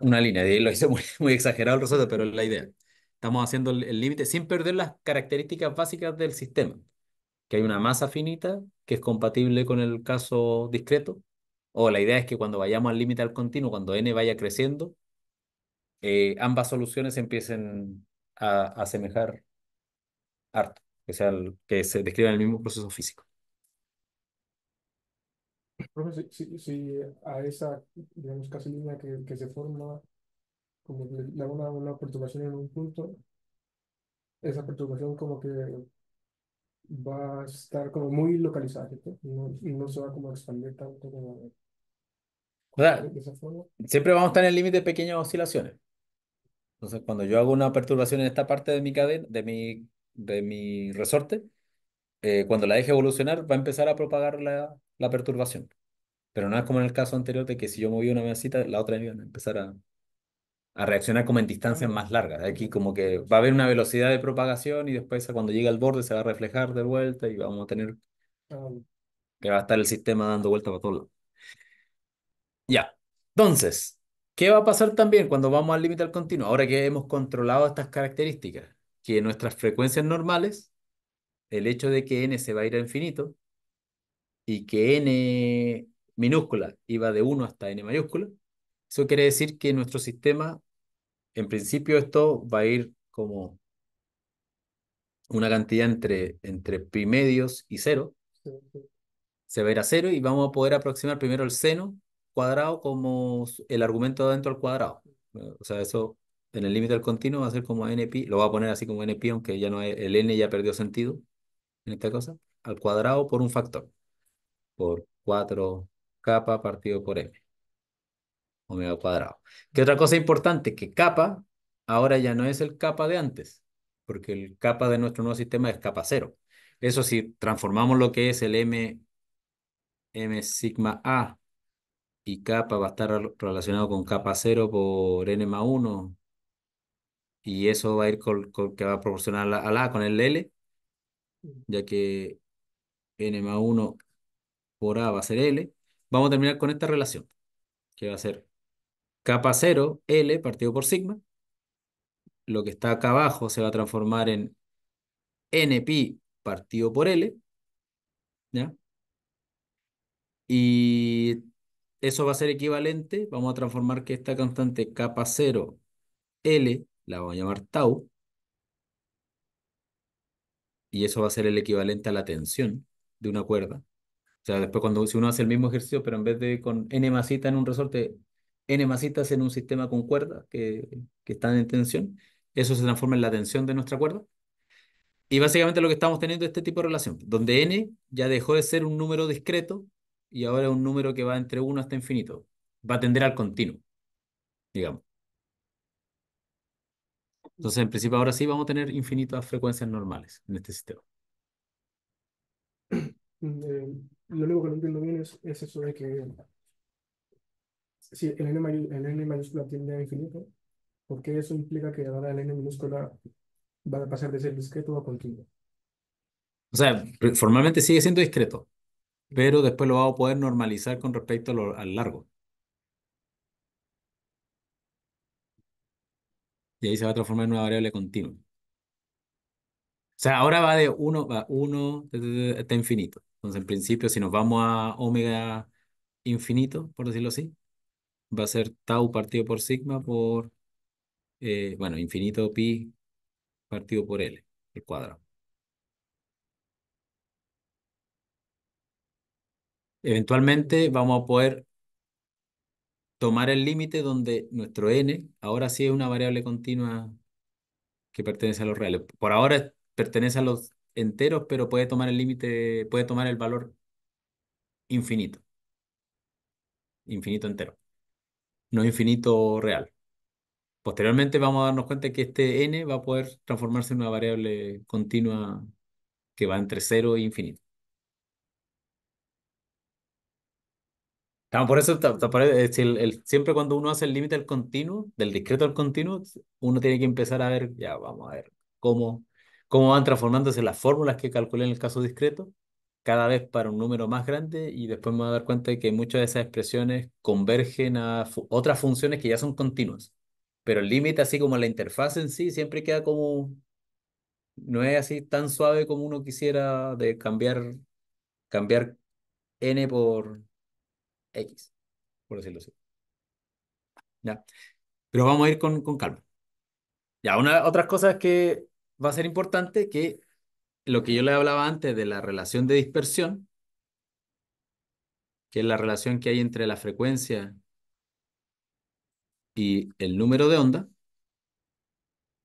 S1: una línea. lo hice muy, exagerado el resultado, pero la idea. Estamos haciendo el límite sin perder las características básicas del sistema. Que hay una masa finita que es compatible con el caso discreto. O la idea es que cuando vayamos al límite al continuo, cuando n vaya creciendo, eh, ambas soluciones empiecen a, asemejar harto, que, sea que se describan el mismo proceso físico.
S2: si, si, a esa, digamos, casi línea que, que se forma, como una, una perturbación en un punto, esa perturbación como que va a estar como muy localizada, y no, no, se va como a expandir tanto
S1: siempre vamos a estar en el límite de pequeñas oscilaciones. Entonces, cuando yo hago una perturbación en esta parte de mi cadena, de mi, de mi resorte, eh, cuando la deje evolucionar, va a empezar a propagar la, la, perturbación. Pero no es como en el caso anterior de que si yo movía una mesita, la otra iba a empezar a, reaccionar como en distancias más largas. Aquí como que va a haber una velocidad de propagación y después cuando llegue al borde se va a reflejar de vuelta y vamos a tener que va a estar el sistema dando vuelta para todos lados. Ya. Entonces, ¿Qué va a pasar también cuando vamos al límite al continuo? Ahora que hemos controlado estas características, que nuestras frecuencias normales, el hecho de que n se va a ir a infinito y que n minúscula iba de 1 hasta n mayúscula, eso quiere decir que nuestro sistema, en principio esto va a ir como una cantidad entre, entre pi medios y cero. Se va a ir a cero y vamos a poder aproximar primero el seno cuadrado como el argumento dentro al cuadrado. Eh, o sea, eso en el límite del continuo va a ser como npi, lo voy a poner así como npi, aunque ya no hay. el n ya perdió sentido en esta cosa, al cuadrado por un factor, por 4 k partido por m, omega cuadrado. ¿Qué otra cosa importante? Que capa ahora ya no es el kappa de antes, porque el capa de nuestro nuevo sistema es capa cero. Eso si transformamos lo que es el m, m sigma a y k va a estar relacionado con capa 0 por n más 1 y eso va a ir con, que va a proporcionar a la, con el L, mm. ya que n más 1 por A va a ser L. Vamos a terminar con esta relación, que va a ser capa 0, L partido por sigma. Lo que está acá abajo se va a transformar en np partido por L. ¿ya? Y eso va a ser equivalente, vamos a transformar que esta constante k 0 L, la vamos a llamar tau, y eso va a ser el equivalente a la tensión de una cuerda. O sea, después cuando uno hace el mismo ejercicio, pero en vez de con n masita en un resorte, n masitas en un sistema con cuerdas que, que están en tensión, eso se transforma en la tensión de nuestra cuerda. Y básicamente lo que estamos teniendo es este tipo de relación, donde n ya dejó de ser un número discreto y ahora es un número que va entre 1 hasta infinito. Va a tender al continuo, digamos. Entonces, en principio, ahora sí vamos a tener infinitas frecuencias normales en este sistema.
S2: Eh, lo único que no entiendo bien es, eso de que si el n, mayúscula tiende a infinito, porque eso implica que ahora el n minúscula va a pasar de ser discreto a continuo.
S1: O sea, formalmente sigue siendo discreto, pero después lo vamos a poder normalizar con respecto al largo. Y ahí se va a transformar en una variable continua. O sea, ahora va de 1 a 1 hasta infinito. Entonces, en principio, si nos vamos a omega infinito, por decirlo así, va a ser tau partido por sigma por, eh, bueno, infinito pi partido por L, el cuadrado. Eventualmente vamos a poder tomar el límite donde nuestro n ahora sí es una variable continua que pertenece a los reales. Por ahora pertenece a los enteros, pero puede tomar el límite, puede tomar el valor infinito. Infinito entero. No infinito real. Posteriormente vamos a darnos cuenta que este n va a poder transformarse en una variable continua que va entre 0 e infinito. por eso, eh, siempre cuando uno hace el límite al continuo, del discreto al continuo, uno tiene que empezar a ver, ya vamos a ver cómo, cómo van transformándose las fórmulas que calculé en el caso discreto, cada vez para un número más grande, y después me voy a dar cuenta de que muchas de esas expresiones convergen a otras funciones que ya son continuas. Pero el límite, así como la interfaz en sí, siempre queda como. No es así tan suave como uno quisiera de cambiar, cambiar n por X, por decirlo así.
S3: Pero vamos a ir con,
S1: con calma. Ya, una otras cosas que va a ser importante que lo que yo le hablaba antes de la relación de dispersión, que es la relación que hay entre la frecuencia y el número de onda,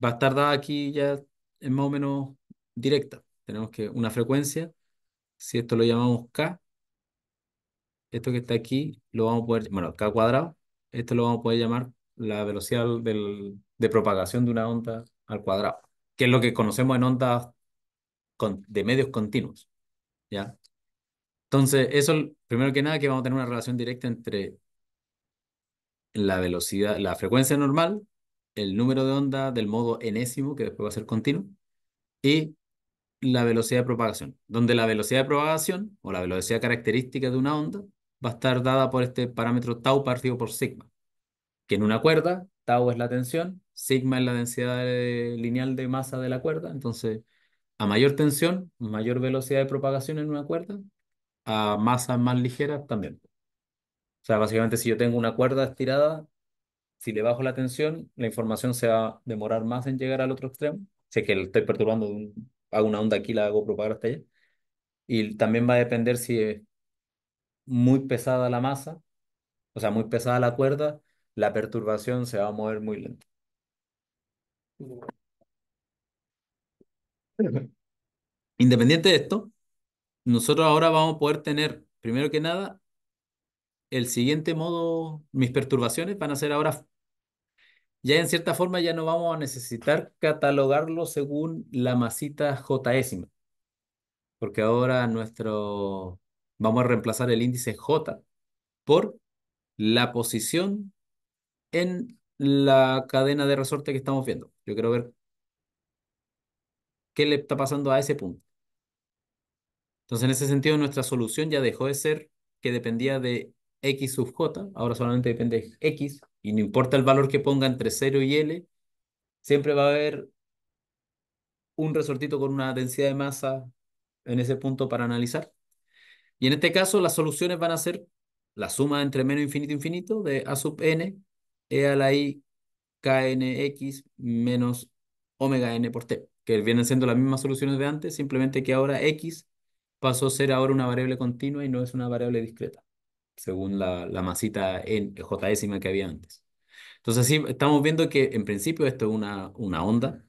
S1: va a estar dada aquí ya en más o menos directa. Tenemos que una frecuencia, si esto lo llamamos K, esto que está aquí lo vamos a poder, bueno, k cuadrado, esto lo vamos a poder llamar la velocidad de propagación de una onda al cuadrado, que es lo que conocemos en ondas de medios continuos, ¿ya? Entonces, eso, primero que nada, que vamos a tener una relación directa entre la velocidad, la frecuencia normal, el número de onda del modo enésimo, que después va a ser continuo, y la velocidad de propagación, donde la velocidad de propagación o la velocidad característica de una onda va a estar dada por este parámetro tau partido por sigma, que en una cuerda, tau es la tensión, sigma es la densidad lineal de masa de la cuerda, entonces a mayor tensión, mayor velocidad de propagación en una cuerda, a masa más ligera, también. O sea, básicamente si yo tengo una cuerda estirada, si le bajo la tensión, la información se va a demorar más en llegar al otro extremo. Si es que le estoy perturbando, hago una onda aquí, la hago propagar hasta allá. Y también va a depender si muy pesada la masa, o sea, muy pesada la cuerda, la perturbación se va a mover muy lento. Independiente de esto, nosotros ahora vamos a poder tener, primero que nada, el siguiente modo, mis perturbaciones van a ser ahora, ya en cierta forma ya no vamos a necesitar catalogarlo según la masita Jésima, porque ahora nuestro, Vamos a reemplazar el índice J por la posición en la cadena de resorte que estamos viendo. Yo quiero ver qué le está pasando a ese punto. Entonces, en ese sentido, nuestra solución ya dejó de ser que dependía de x sub j, ahora solamente depende de x, y no importa el valor que ponga entre 0 y L, siempre va a haber un resortito con una densidad de masa en ese punto para analizar. Y en este caso las soluciones van a ser la suma entre menos infinito infinito de a sub n e a la i x menos omega n por t, que vienen siendo las mismas soluciones de antes, simplemente que ahora x pasó a ser ahora una variable continua y no es una variable discreta, según la, masita en j que había antes. Entonces sí, estamos viendo que en principio esto es una, una onda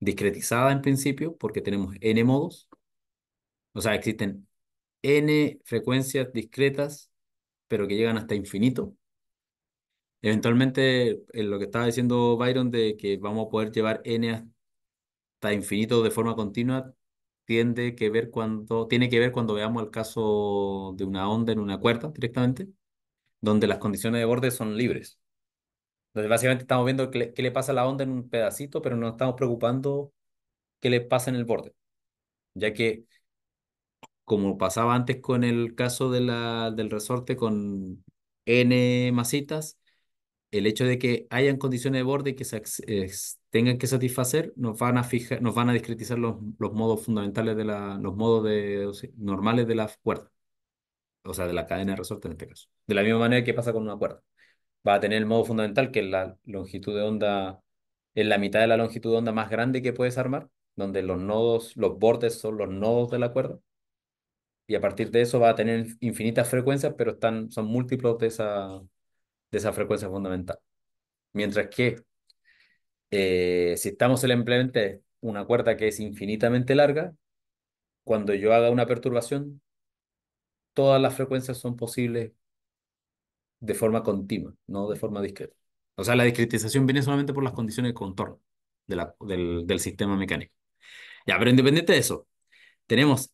S1: discretizada en principio, porque tenemos n modos, o sea, existen n frecuencias discretas, pero que llegan hasta infinito. Eventualmente, en lo que estaba diciendo Byron de que vamos a poder llevar n hasta infinito de forma continua, tiende que ver cuando, tiene que ver cuando veamos el caso de una onda en una cuerda directamente, donde las condiciones de borde son libres. Entonces, básicamente estamos viendo qué le, pasa a la onda en un pedacito, pero no estamos preocupando qué le pasa en el borde, ya que como pasaba antes con el caso de la, del resorte con N masitas, el hecho de que hayan condiciones de borde que se, tengan que satisfacer nos van a fijar, nos van a discretizar los, los modos fundamentales de la, los modos de, normales de la cuerda, o sea, de la cadena de resorte en este caso. De la misma manera que pasa con una cuerda. Va a tener el modo fundamental que es la longitud de onda, es la mitad de la longitud de onda más grande que puedes armar, donde los nodos, los bordes son los nodos de la cuerda y a partir de eso va a tener infinitas frecuencias, pero están, son múltiplos de esa, de esa frecuencia fundamental. Mientras que eh, si estamos simplemente una cuerda que es infinitamente larga, cuando yo haga una perturbación, todas las frecuencias son posibles de forma continua, no de forma discreta. O sea, la discretización viene solamente por las condiciones de contorno del, del sistema mecánico. Ya, pero independiente de eso, tenemos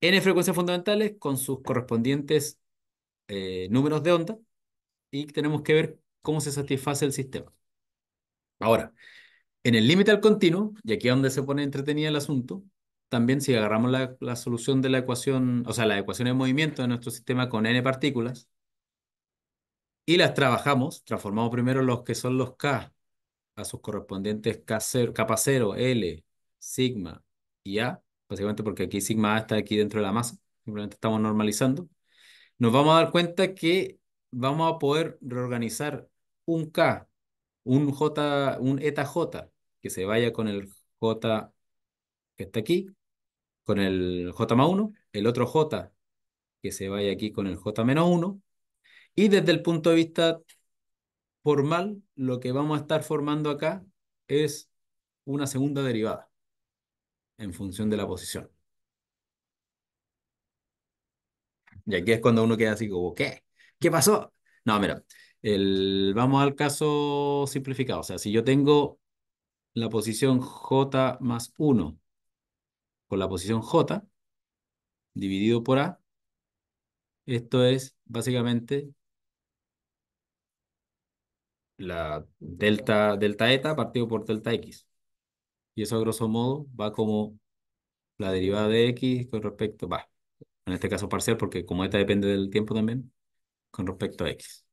S1: n frecuencias fundamentales con sus correspondientes eh, números de onda y tenemos que ver cómo se satisface el sistema. Ahora, en el límite al continuo, y aquí es donde se pone entretenida el asunto, también si agarramos la, solución de la ecuación, o sea, la ecuación de movimiento de nuestro sistema con n partículas, y las trabajamos, transformamos primero los que son los k a sus correspondientes k0, k 0, L, sigma y A, básicamente porque aquí sigma está aquí dentro de la masa, simplemente estamos normalizando, nos vamos a dar cuenta que vamos a poder reorganizar un K, un J, un eta J, que se vaya con el J que está aquí, con el J más 1, el otro J que se vaya aquí con el J menos 1, y desde el punto de vista formal, lo que vamos a estar formando acá es una segunda derivada en función de la posición. Y aquí es cuando uno queda así como, ¿qué? ¿Qué pasó? No, mira, el, vamos al caso simplificado. O sea, si yo tengo la posición J más 1 con la posición J dividido por A, esto es básicamente la delta, delta eta partido por delta X. Y eso a grosso modo va como la derivada de x con respecto, va, en este caso parcial, porque como esta depende del tiempo también, con respecto a x.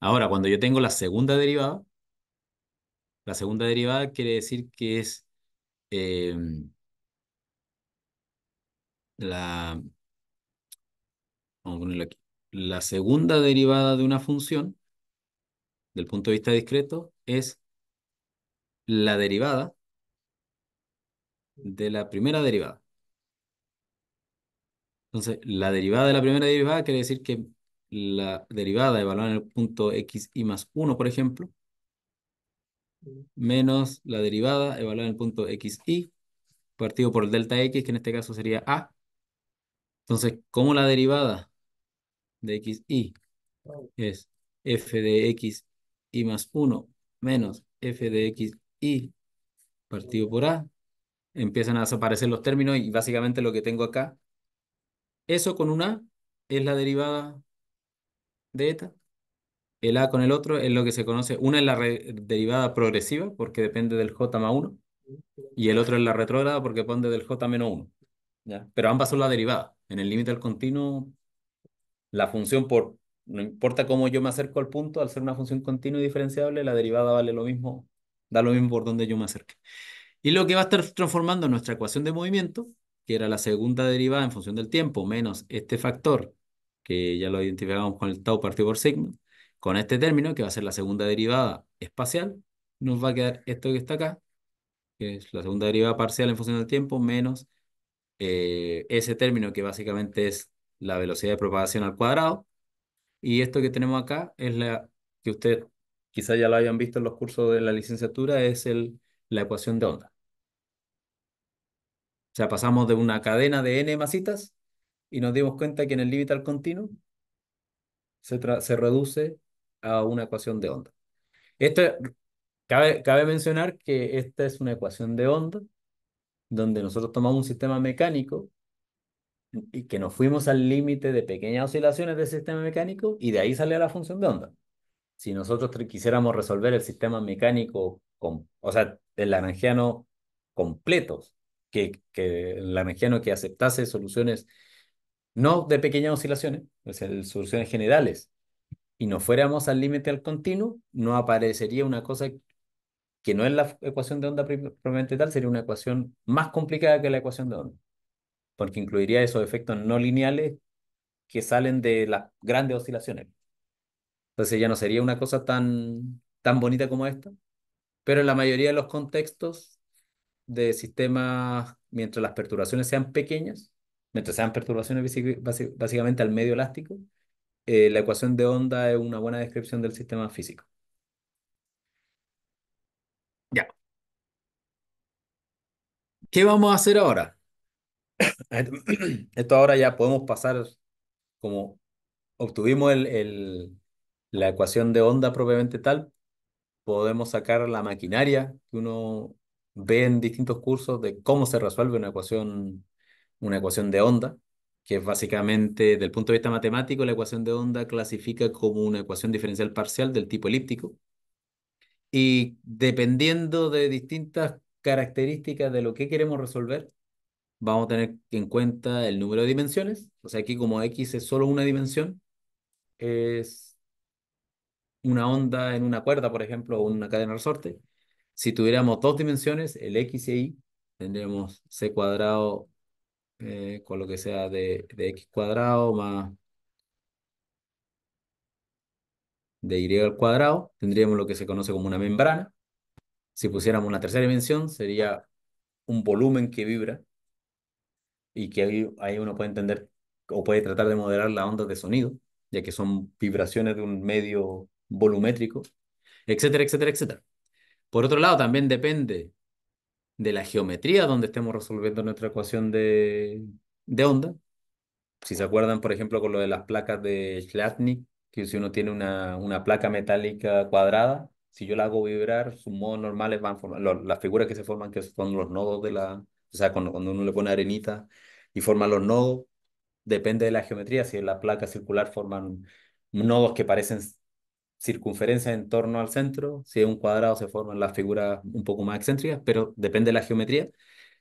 S1: Ahora, cuando yo tengo la segunda derivada, la segunda derivada quiere decir que es em, la, vamos a ponerlo aquí, la segunda derivada de una función, del punto de vista discreto, es la derivada de la primera derivada. Entonces, la derivada de la primera derivada quiere decir que la derivada evaluada en el punto x y más 1, por ejemplo, menos la derivada evaluada en el punto x y, partido por delta x, que en este caso sería a. Entonces, como la derivada de x y es f de x y más 1 menos f de x y partido por a, empiezan a desaparecer los términos y básicamente lo que tengo acá, eso con una es la derivada de eta, el A con el otro es lo que se conoce, una es la derivada progresiva porque depende del J más 1 y el otro es la retrógrada porque depende del J menos 1. ¿ya? Pero ambas son la derivada. En el límite al continuo, la función por, no importa cómo yo me acerco al punto, al ser una función continua y diferenciable, la derivada vale lo mismo, da lo mismo por donde yo me acerque. Y lo que va a estar transformando nuestra ecuación de movimiento, que era la segunda derivada en función del tiempo, menos este factor, que ya lo identificamos con el tau partido por sigma, con este término, que va a ser la segunda derivada espacial, nos va a quedar esto que está acá, que es la segunda derivada parcial en función del tiempo, menos eh, ese término que básicamente es la velocidad de propagación al cuadrado. Y esto que tenemos acá es la que usted quizás ya lo hayan visto en los cursos de la licenciatura, es el, la ecuación de onda sea, pasamos de una cadena de n masitas y nos dimos cuenta que en el límite al continuo se, reduce a una ecuación de onda. Este, cabe, mencionar que esta es una ecuación de onda donde nosotros tomamos un sistema mecánico y que nos fuimos al límite de pequeñas oscilaciones del sistema mecánico y de ahí sale la función de onda. Si nosotros quisiéramos resolver el sistema mecánico, con, o sea, el laranjiano completo, que, la mexicano que aceptase soluciones no de pequeñas oscilaciones, o sea, soluciones generales, y no fuéramos al límite al continuo, no aparecería una cosa que no es la ecuación de onda propiamente tal, sería una ecuación más complicada que la ecuación de onda, porque incluiría esos efectos no lineales que salen de las grandes oscilaciones. Entonces ya no sería una cosa tan, tan bonita como esta, pero en la mayoría de los contextos de sistemas, mientras las perturbaciones sean pequeñas, mientras sean perturbaciones básicamente al medio elástico, eh, la ecuación de onda es una buena descripción del sistema físico. Ya. ¿Qué vamos a hacer ahora? Esto ahora ya podemos pasar, como obtuvimos el, el, la ecuación de onda propiamente tal, podemos sacar la maquinaria que uno ven distintos cursos de cómo se resuelve una ecuación, una ecuación de onda, que es básicamente, del punto de vista matemático, la ecuación de onda clasifica como una ecuación diferencial parcial del tipo elíptico. Y dependiendo de distintas características de lo que queremos resolver, vamos a tener en cuenta el número de dimensiones. O sea, aquí como x es solo una dimensión, es una onda en una cuerda, por ejemplo, o una cadena de resorte. Si tuviéramos dos dimensiones, el x y y, tendríamos c cuadrado eh, con lo que sea de, x cuadrado más de y al cuadrado, tendríamos lo que se conoce como una membrana. Si pusiéramos una tercera dimensión, sería un volumen que vibra y que ahí, uno puede entender o puede tratar de modelar la onda de sonido, ya que son vibraciones de un medio volumétrico, etcétera, etcétera, etcétera. Por otro lado, también depende de la geometría donde estemos resolviendo nuestra ecuación de, onda. Si se acuerdan, por ejemplo, con lo de las placas de Schlatnik, que si uno tiene una, una placa metálica cuadrada, si yo la hago vibrar, sus modos normales van formando, las figuras que se forman, que son los nodos de la, o sea, cuando, cuando uno le pone arenita y forma los nodos, depende de la geometría, si en la placa circular forman nodos que parecen circunferencia en torno al centro, si es un cuadrado se forman las figuras un poco más excéntricas, pero depende de la geometría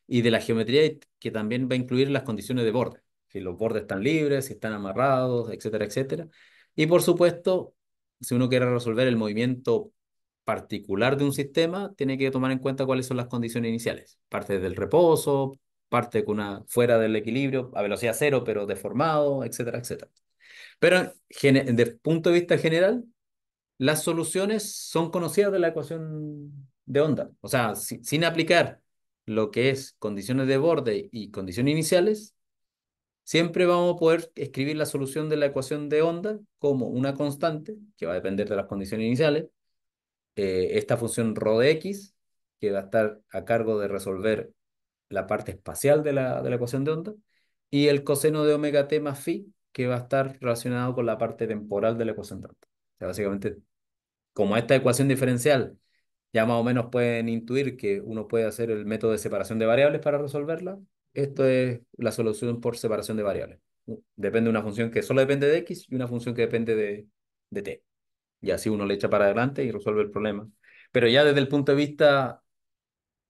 S1: y de la geometría que también va a incluir las condiciones de borde, si los bordes están libres, si están amarrados, etcétera, etcétera. Y por supuesto, si uno quiere resolver el movimiento particular de un sistema, tiene que tomar en cuenta cuáles son las condiciones iniciales, parte del reposo, parte con una, fuera del equilibrio, a velocidad cero, pero deformado, etcétera, etcétera. Pero desde punto de vista general, las soluciones son conocidas de la ecuación de onda. O sea, sin aplicar lo que es condiciones de borde y condiciones iniciales, siempre vamos a poder escribir la solución de la ecuación de onda como una constante, que va a depender de las condiciones iniciales, eh, esta función rho de x, que va a estar a cargo de resolver la parte espacial de la, de la ecuación de onda, y el coseno de omega t más phi, que va a estar relacionado con la parte temporal de la ecuación de onda básicamente, como esta ecuación diferencial ya más o menos pueden intuir que uno puede hacer el método de separación de variables para resolverla, esto es la solución por separación de variables. Depende de una función que solo depende de x y una función que depende de, de t. Y así uno le echa para adelante y resuelve el problema. Pero ya desde el punto de vista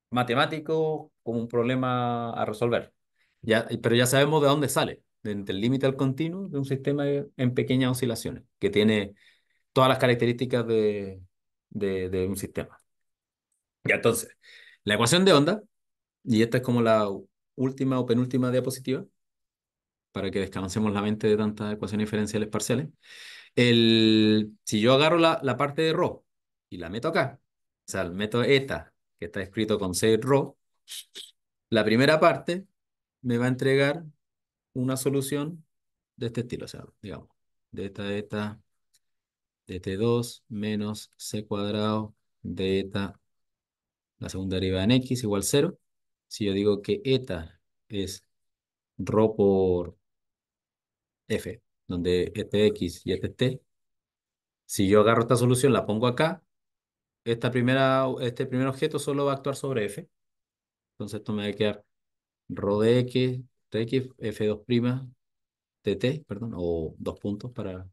S1: matemático, como un problema a resolver. Ya, pero ya sabemos de dónde sale, desde el límite al continuo de un sistema en pequeñas oscilaciones, que tiene todas las características de, un sistema. Y entonces, la ecuación de onda, y esta es como la última o penúltima diapositiva, para que descansemos la mente de tantas ecuaciones diferenciales parciales. El, si yo agarro la, la parte de rho y la meto acá, o sea, meto eta, que está escrito con 6 rho, la primera parte me va a entregar una solución de este estilo, o sea, digamos, de esta, eta, de t2 menos c cuadrado de eta, la segunda derivada en x igual 0. Si yo digo que eta es rho por f, donde x y t. si yo agarro esta solución, la pongo acá, esta primera, este primer objeto solo va a actuar sobre f. Entonces esto me va a quedar rho de x, tx, f2', tt, perdón, o dos puntos para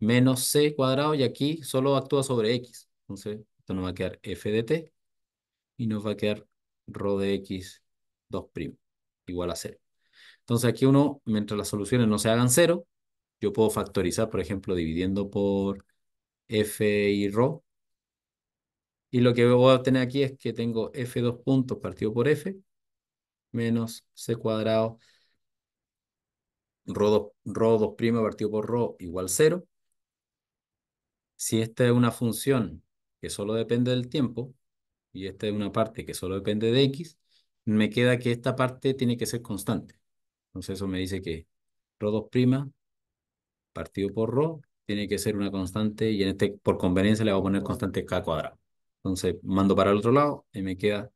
S1: menos c cuadrado y aquí solo actúa sobre x. Entonces, esto nos va a quedar f de t y nos va a quedar rho de x 2' igual a 0. Entonces aquí uno, mientras las soluciones no se hagan cero. yo puedo factorizar, por ejemplo, dividiendo por f y rho. Y lo que voy a obtener aquí es que tengo f dos puntos partido por f menos c cuadrado rho 2', rho 2 partido por rho igual 0 si esta es una función que solo depende del tiempo y esta es una parte que solo depende de x, me queda que esta parte tiene que ser constante. Entonces eso me dice que rho 2' partido por rho tiene que ser una constante y en este por conveniencia le voy a poner constante k cuadrado. Entonces mando para el otro lado y me queda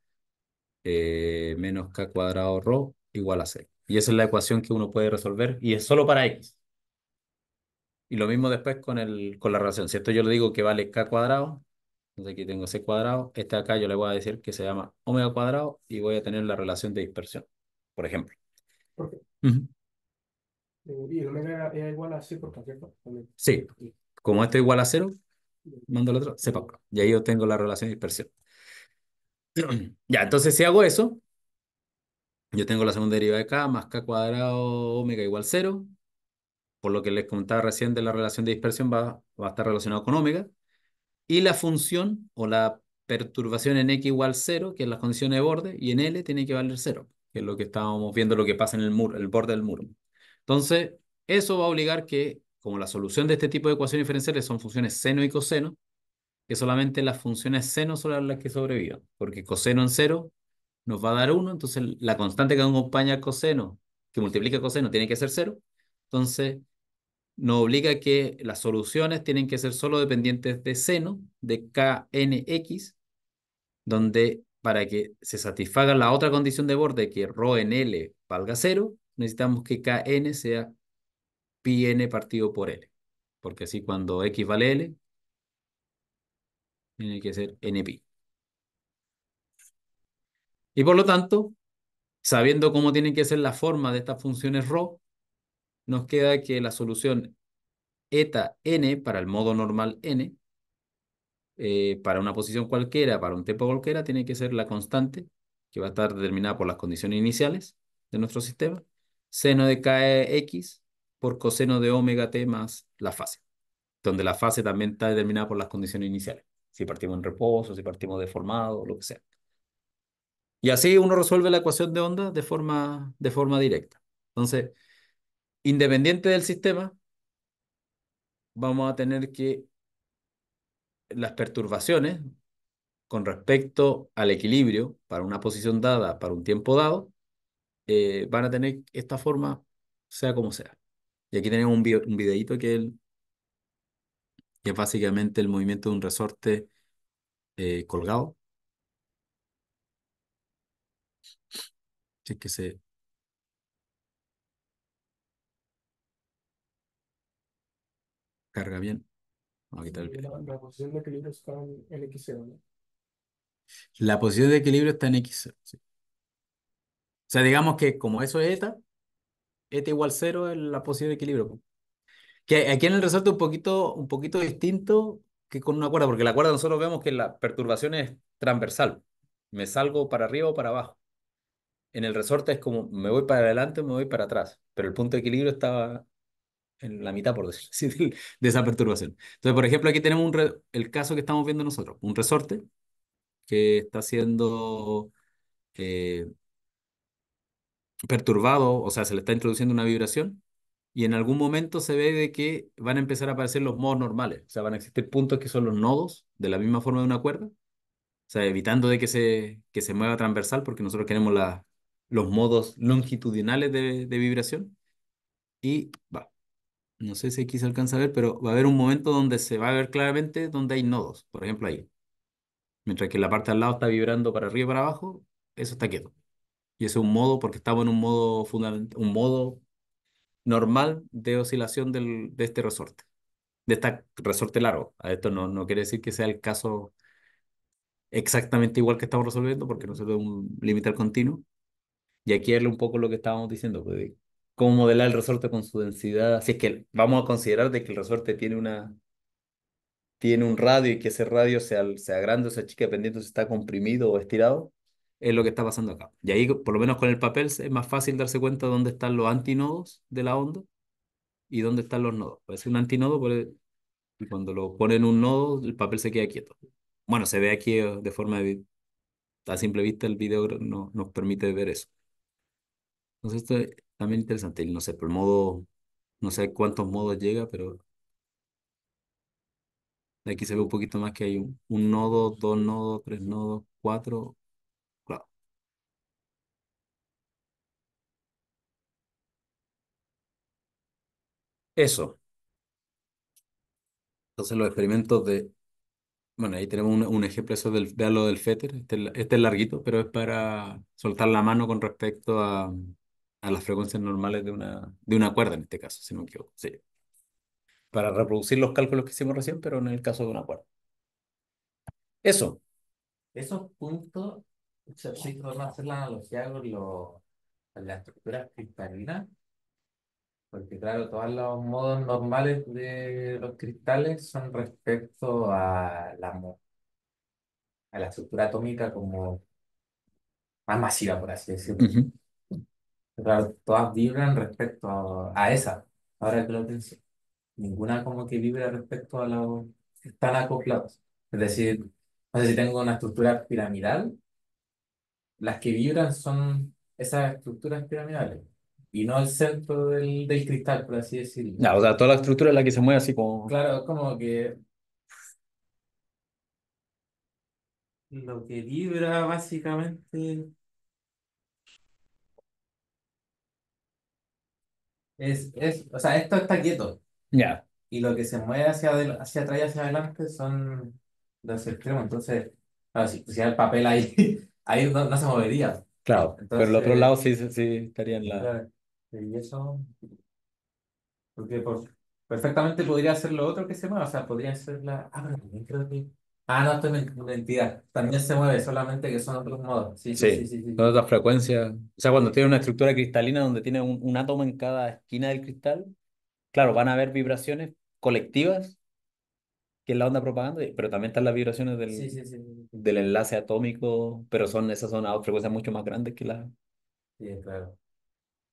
S1: eh, menos k cuadrado rho igual a c. Y esa es la ecuación que uno puede resolver y es solo para x. Y lo mismo después con, el, con la relación, si esto Yo le digo que vale k cuadrado, entonces aquí tengo c cuadrado, está acá yo le voy a decir que se llama omega cuadrado y voy a tener la relación de dispersión, por ejemplo.
S2: Eh, y el omega es igual a c por ¿cierto?
S1: Sí, como esto es igual a cero, mando el otro, c Y ahí yo tengo la relación de dispersión. ya, entonces si hago eso, yo tengo la segunda derivada de k más k cuadrado omega igual cero por lo que les comentaba recién de la relación de dispersión, va, a estar relacionado con omega. Y la función o la perturbación en x igual 0, que es las condiciones de borde, y en L tiene que valer 0, que es lo que estábamos viendo, lo que pasa en el, muro, el borde del muro. Entonces, eso va a obligar que, como la solución de este tipo de ecuaciones diferenciales son funciones seno y coseno, que solamente las funciones seno son las que sobrevivan, porque coseno en 0 nos va a dar 1, entonces la constante que acompaña al coseno, que multiplica coseno, tiene que ser 0, entonces nos obliga que las soluciones tienen que ser solo dependientes de seno, de KNX, donde para que se satisfaga la otra condición de borde, que rho en L valga cero necesitamos que Kn sea n partido por L. Porque así cuando X vale L, tiene que ser NP. Y por lo tanto, sabiendo cómo tienen que ser la forma de estas funciones rho nos queda que la solución eta n para el modo normal n, eh, para una posición cualquiera, para un tiempo cualquiera, tiene que ser la constante, que va a estar determinada por las condiciones iniciales de nuestro sistema, seno de kx e por coseno de omega t más la fase, donde la fase también está determinada por las condiciones iniciales, si partimos en reposo, si partimos deformado, lo que sea. Y así uno resuelve la ecuación de onda de forma, de forma directa. Entonces, independiente del sistema, vamos a tener que las perturbaciones con respecto al equilibrio para una posición dada, para un tiempo dado, eh, van a tener esta forma, sea como sea. Y aquí tenemos un, videíto videito que, es básicamente el movimiento de un resorte eh,
S3: colgado. Si que se
S1: Carga bien. La,
S2: posición de equilibrio está en, X0,
S1: La posición de equilibrio está en X0. O sea, digamos que como eso es eta, eta igual cero es la posición de equilibrio. Que aquí en el resorte un poquito, un poquito distinto que con una cuerda, porque la cuerda nosotros vemos que la perturbación es transversal. Me salgo para arriba o para abajo. En el resorte es como me voy para adelante o me voy para atrás, pero el punto de equilibrio estaba en la mitad, por decirlo así, de esa perturbación. Entonces, por ejemplo, aquí tenemos un el caso que estamos viendo nosotros, un resorte que está siendo eh, perturbado, o sea, se le está introduciendo una vibración y en algún momento se ve de que van a empezar a aparecer los modos normales, o sea, van a existir puntos que son los nodos de la misma forma de una cuerda, o sea, evitando de que se, que se mueva transversal porque nosotros queremos la, los modos longitudinales de, de vibración y va no sé si aquí se alcanza a ver, pero va a haber un momento donde se va a ver claramente donde hay nodos, por ejemplo ahí. Mientras que la parte al lado está vibrando para arriba y para abajo, eso está quieto. Y eso es un modo, porque estamos en un modo, fundamental, un modo normal de oscilación de este resorte, de este resorte largo. A esto no, no quiere decir que sea el caso exactamente igual que estamos resolviendo, porque no se ve un límite al continuo. Y aquí es un poco lo que estábamos diciendo, pues, cómo modelar el resorte con su densidad. Así es que vamos a considerar de que el resorte tiene una tiene un radio y que ese radio sea, sea grande o sea chica dependiendo si está comprimido o estirado, es lo que está pasando acá. Y ahí, por lo menos con el papel, es más fácil darse cuenta dónde están los antinodos de la onda y dónde están los nodos. Parece un antinodo, y cuando lo ponen un nodo, el papel se queda quieto. Bueno, se ve aquí eh, de forma de, a simple vista, el video no, nos permite ver eso. Entonces, esto también interesante, no sé, por modo, no sé cuántos modos llega, pero aquí se ve un poquito más que hay un, nodo, dos nodos, tres nodos, cuatro. Claro. Eso. Entonces los experimentos de... Bueno, ahí tenemos un, ejemplo eso del, de lo del féter. Este, este es larguito, pero es para soltar la mano con respecto a, a las frecuencias normales de una, de una cuerda en este caso, si no me equivoco. Sí. Para reproducir los cálculos que hicimos recién, pero en el caso de una cuerda. Eso.
S3: Esos puntos, si podemos hacer la analogía con, la estructura cristalina, porque claro, todos los modos normales de los cristales son respecto a la, a la estructura atómica como más masiva, por así decirlo. Claro, todas vibran respecto a, esa, ahora que lo pienso. Ninguna como que vibra respecto a la están acoplados. Es decir, no sé si tengo una estructura piramidal, las que vibran son esas estructuras piramidales y no el centro del, del cristal, por así decirlo.
S1: Ya, o sea, toda la estructura es la que se mueve
S3: así como... Claro, es como que lo que vibra básicamente Es, es, o sea, esto está quieto. Ya. Y lo que se mueve hacia, hacia atrás y hacia adelante son los extremos. Entonces, si pusiera el papel ahí, ahí no, se movería. Claro, pero el otro lado sí, sí estaría en la... y eso, porque perfectamente podría ser lo otro que se mueve, O sea, podría ser la. Ah, pero también creo que. Ah, no, esto es También se mueve, solamente que son otros modos. Sí, sí, sí, Son
S1: otras frecuencias. O sea, cuando tiene una estructura cristalina donde tiene un, átomo en cada esquina del cristal, claro, van a haber vibraciones colectivas, que es la onda propaganda, pero también están las vibraciones del, del enlace atómico, pero son esas son a frecuencias mucho más grandes que la... Sí, claro.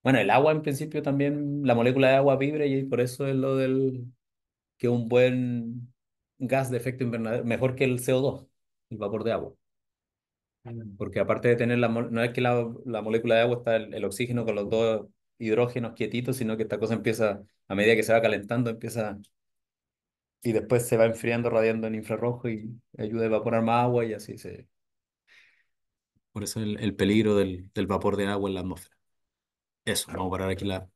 S1: Bueno, el agua en principio también, la molécula de agua vibra y por eso es lo del que un buen gas de efecto invernadero, mejor que el CO2, el vapor de agua. Mm. Porque aparte de tener la, no es que la, molécula de agua está el, oxígeno con los dos hidrógenos quietitos, sino que esta cosa empieza, a medida que se va calentando, empieza y después se va enfriando, radiando en infrarrojo y ayuda a evaporar más agua y así
S3: se. Por eso el, peligro del, del, vapor de agua en la atmósfera. Eso, vamos a parar aquí la,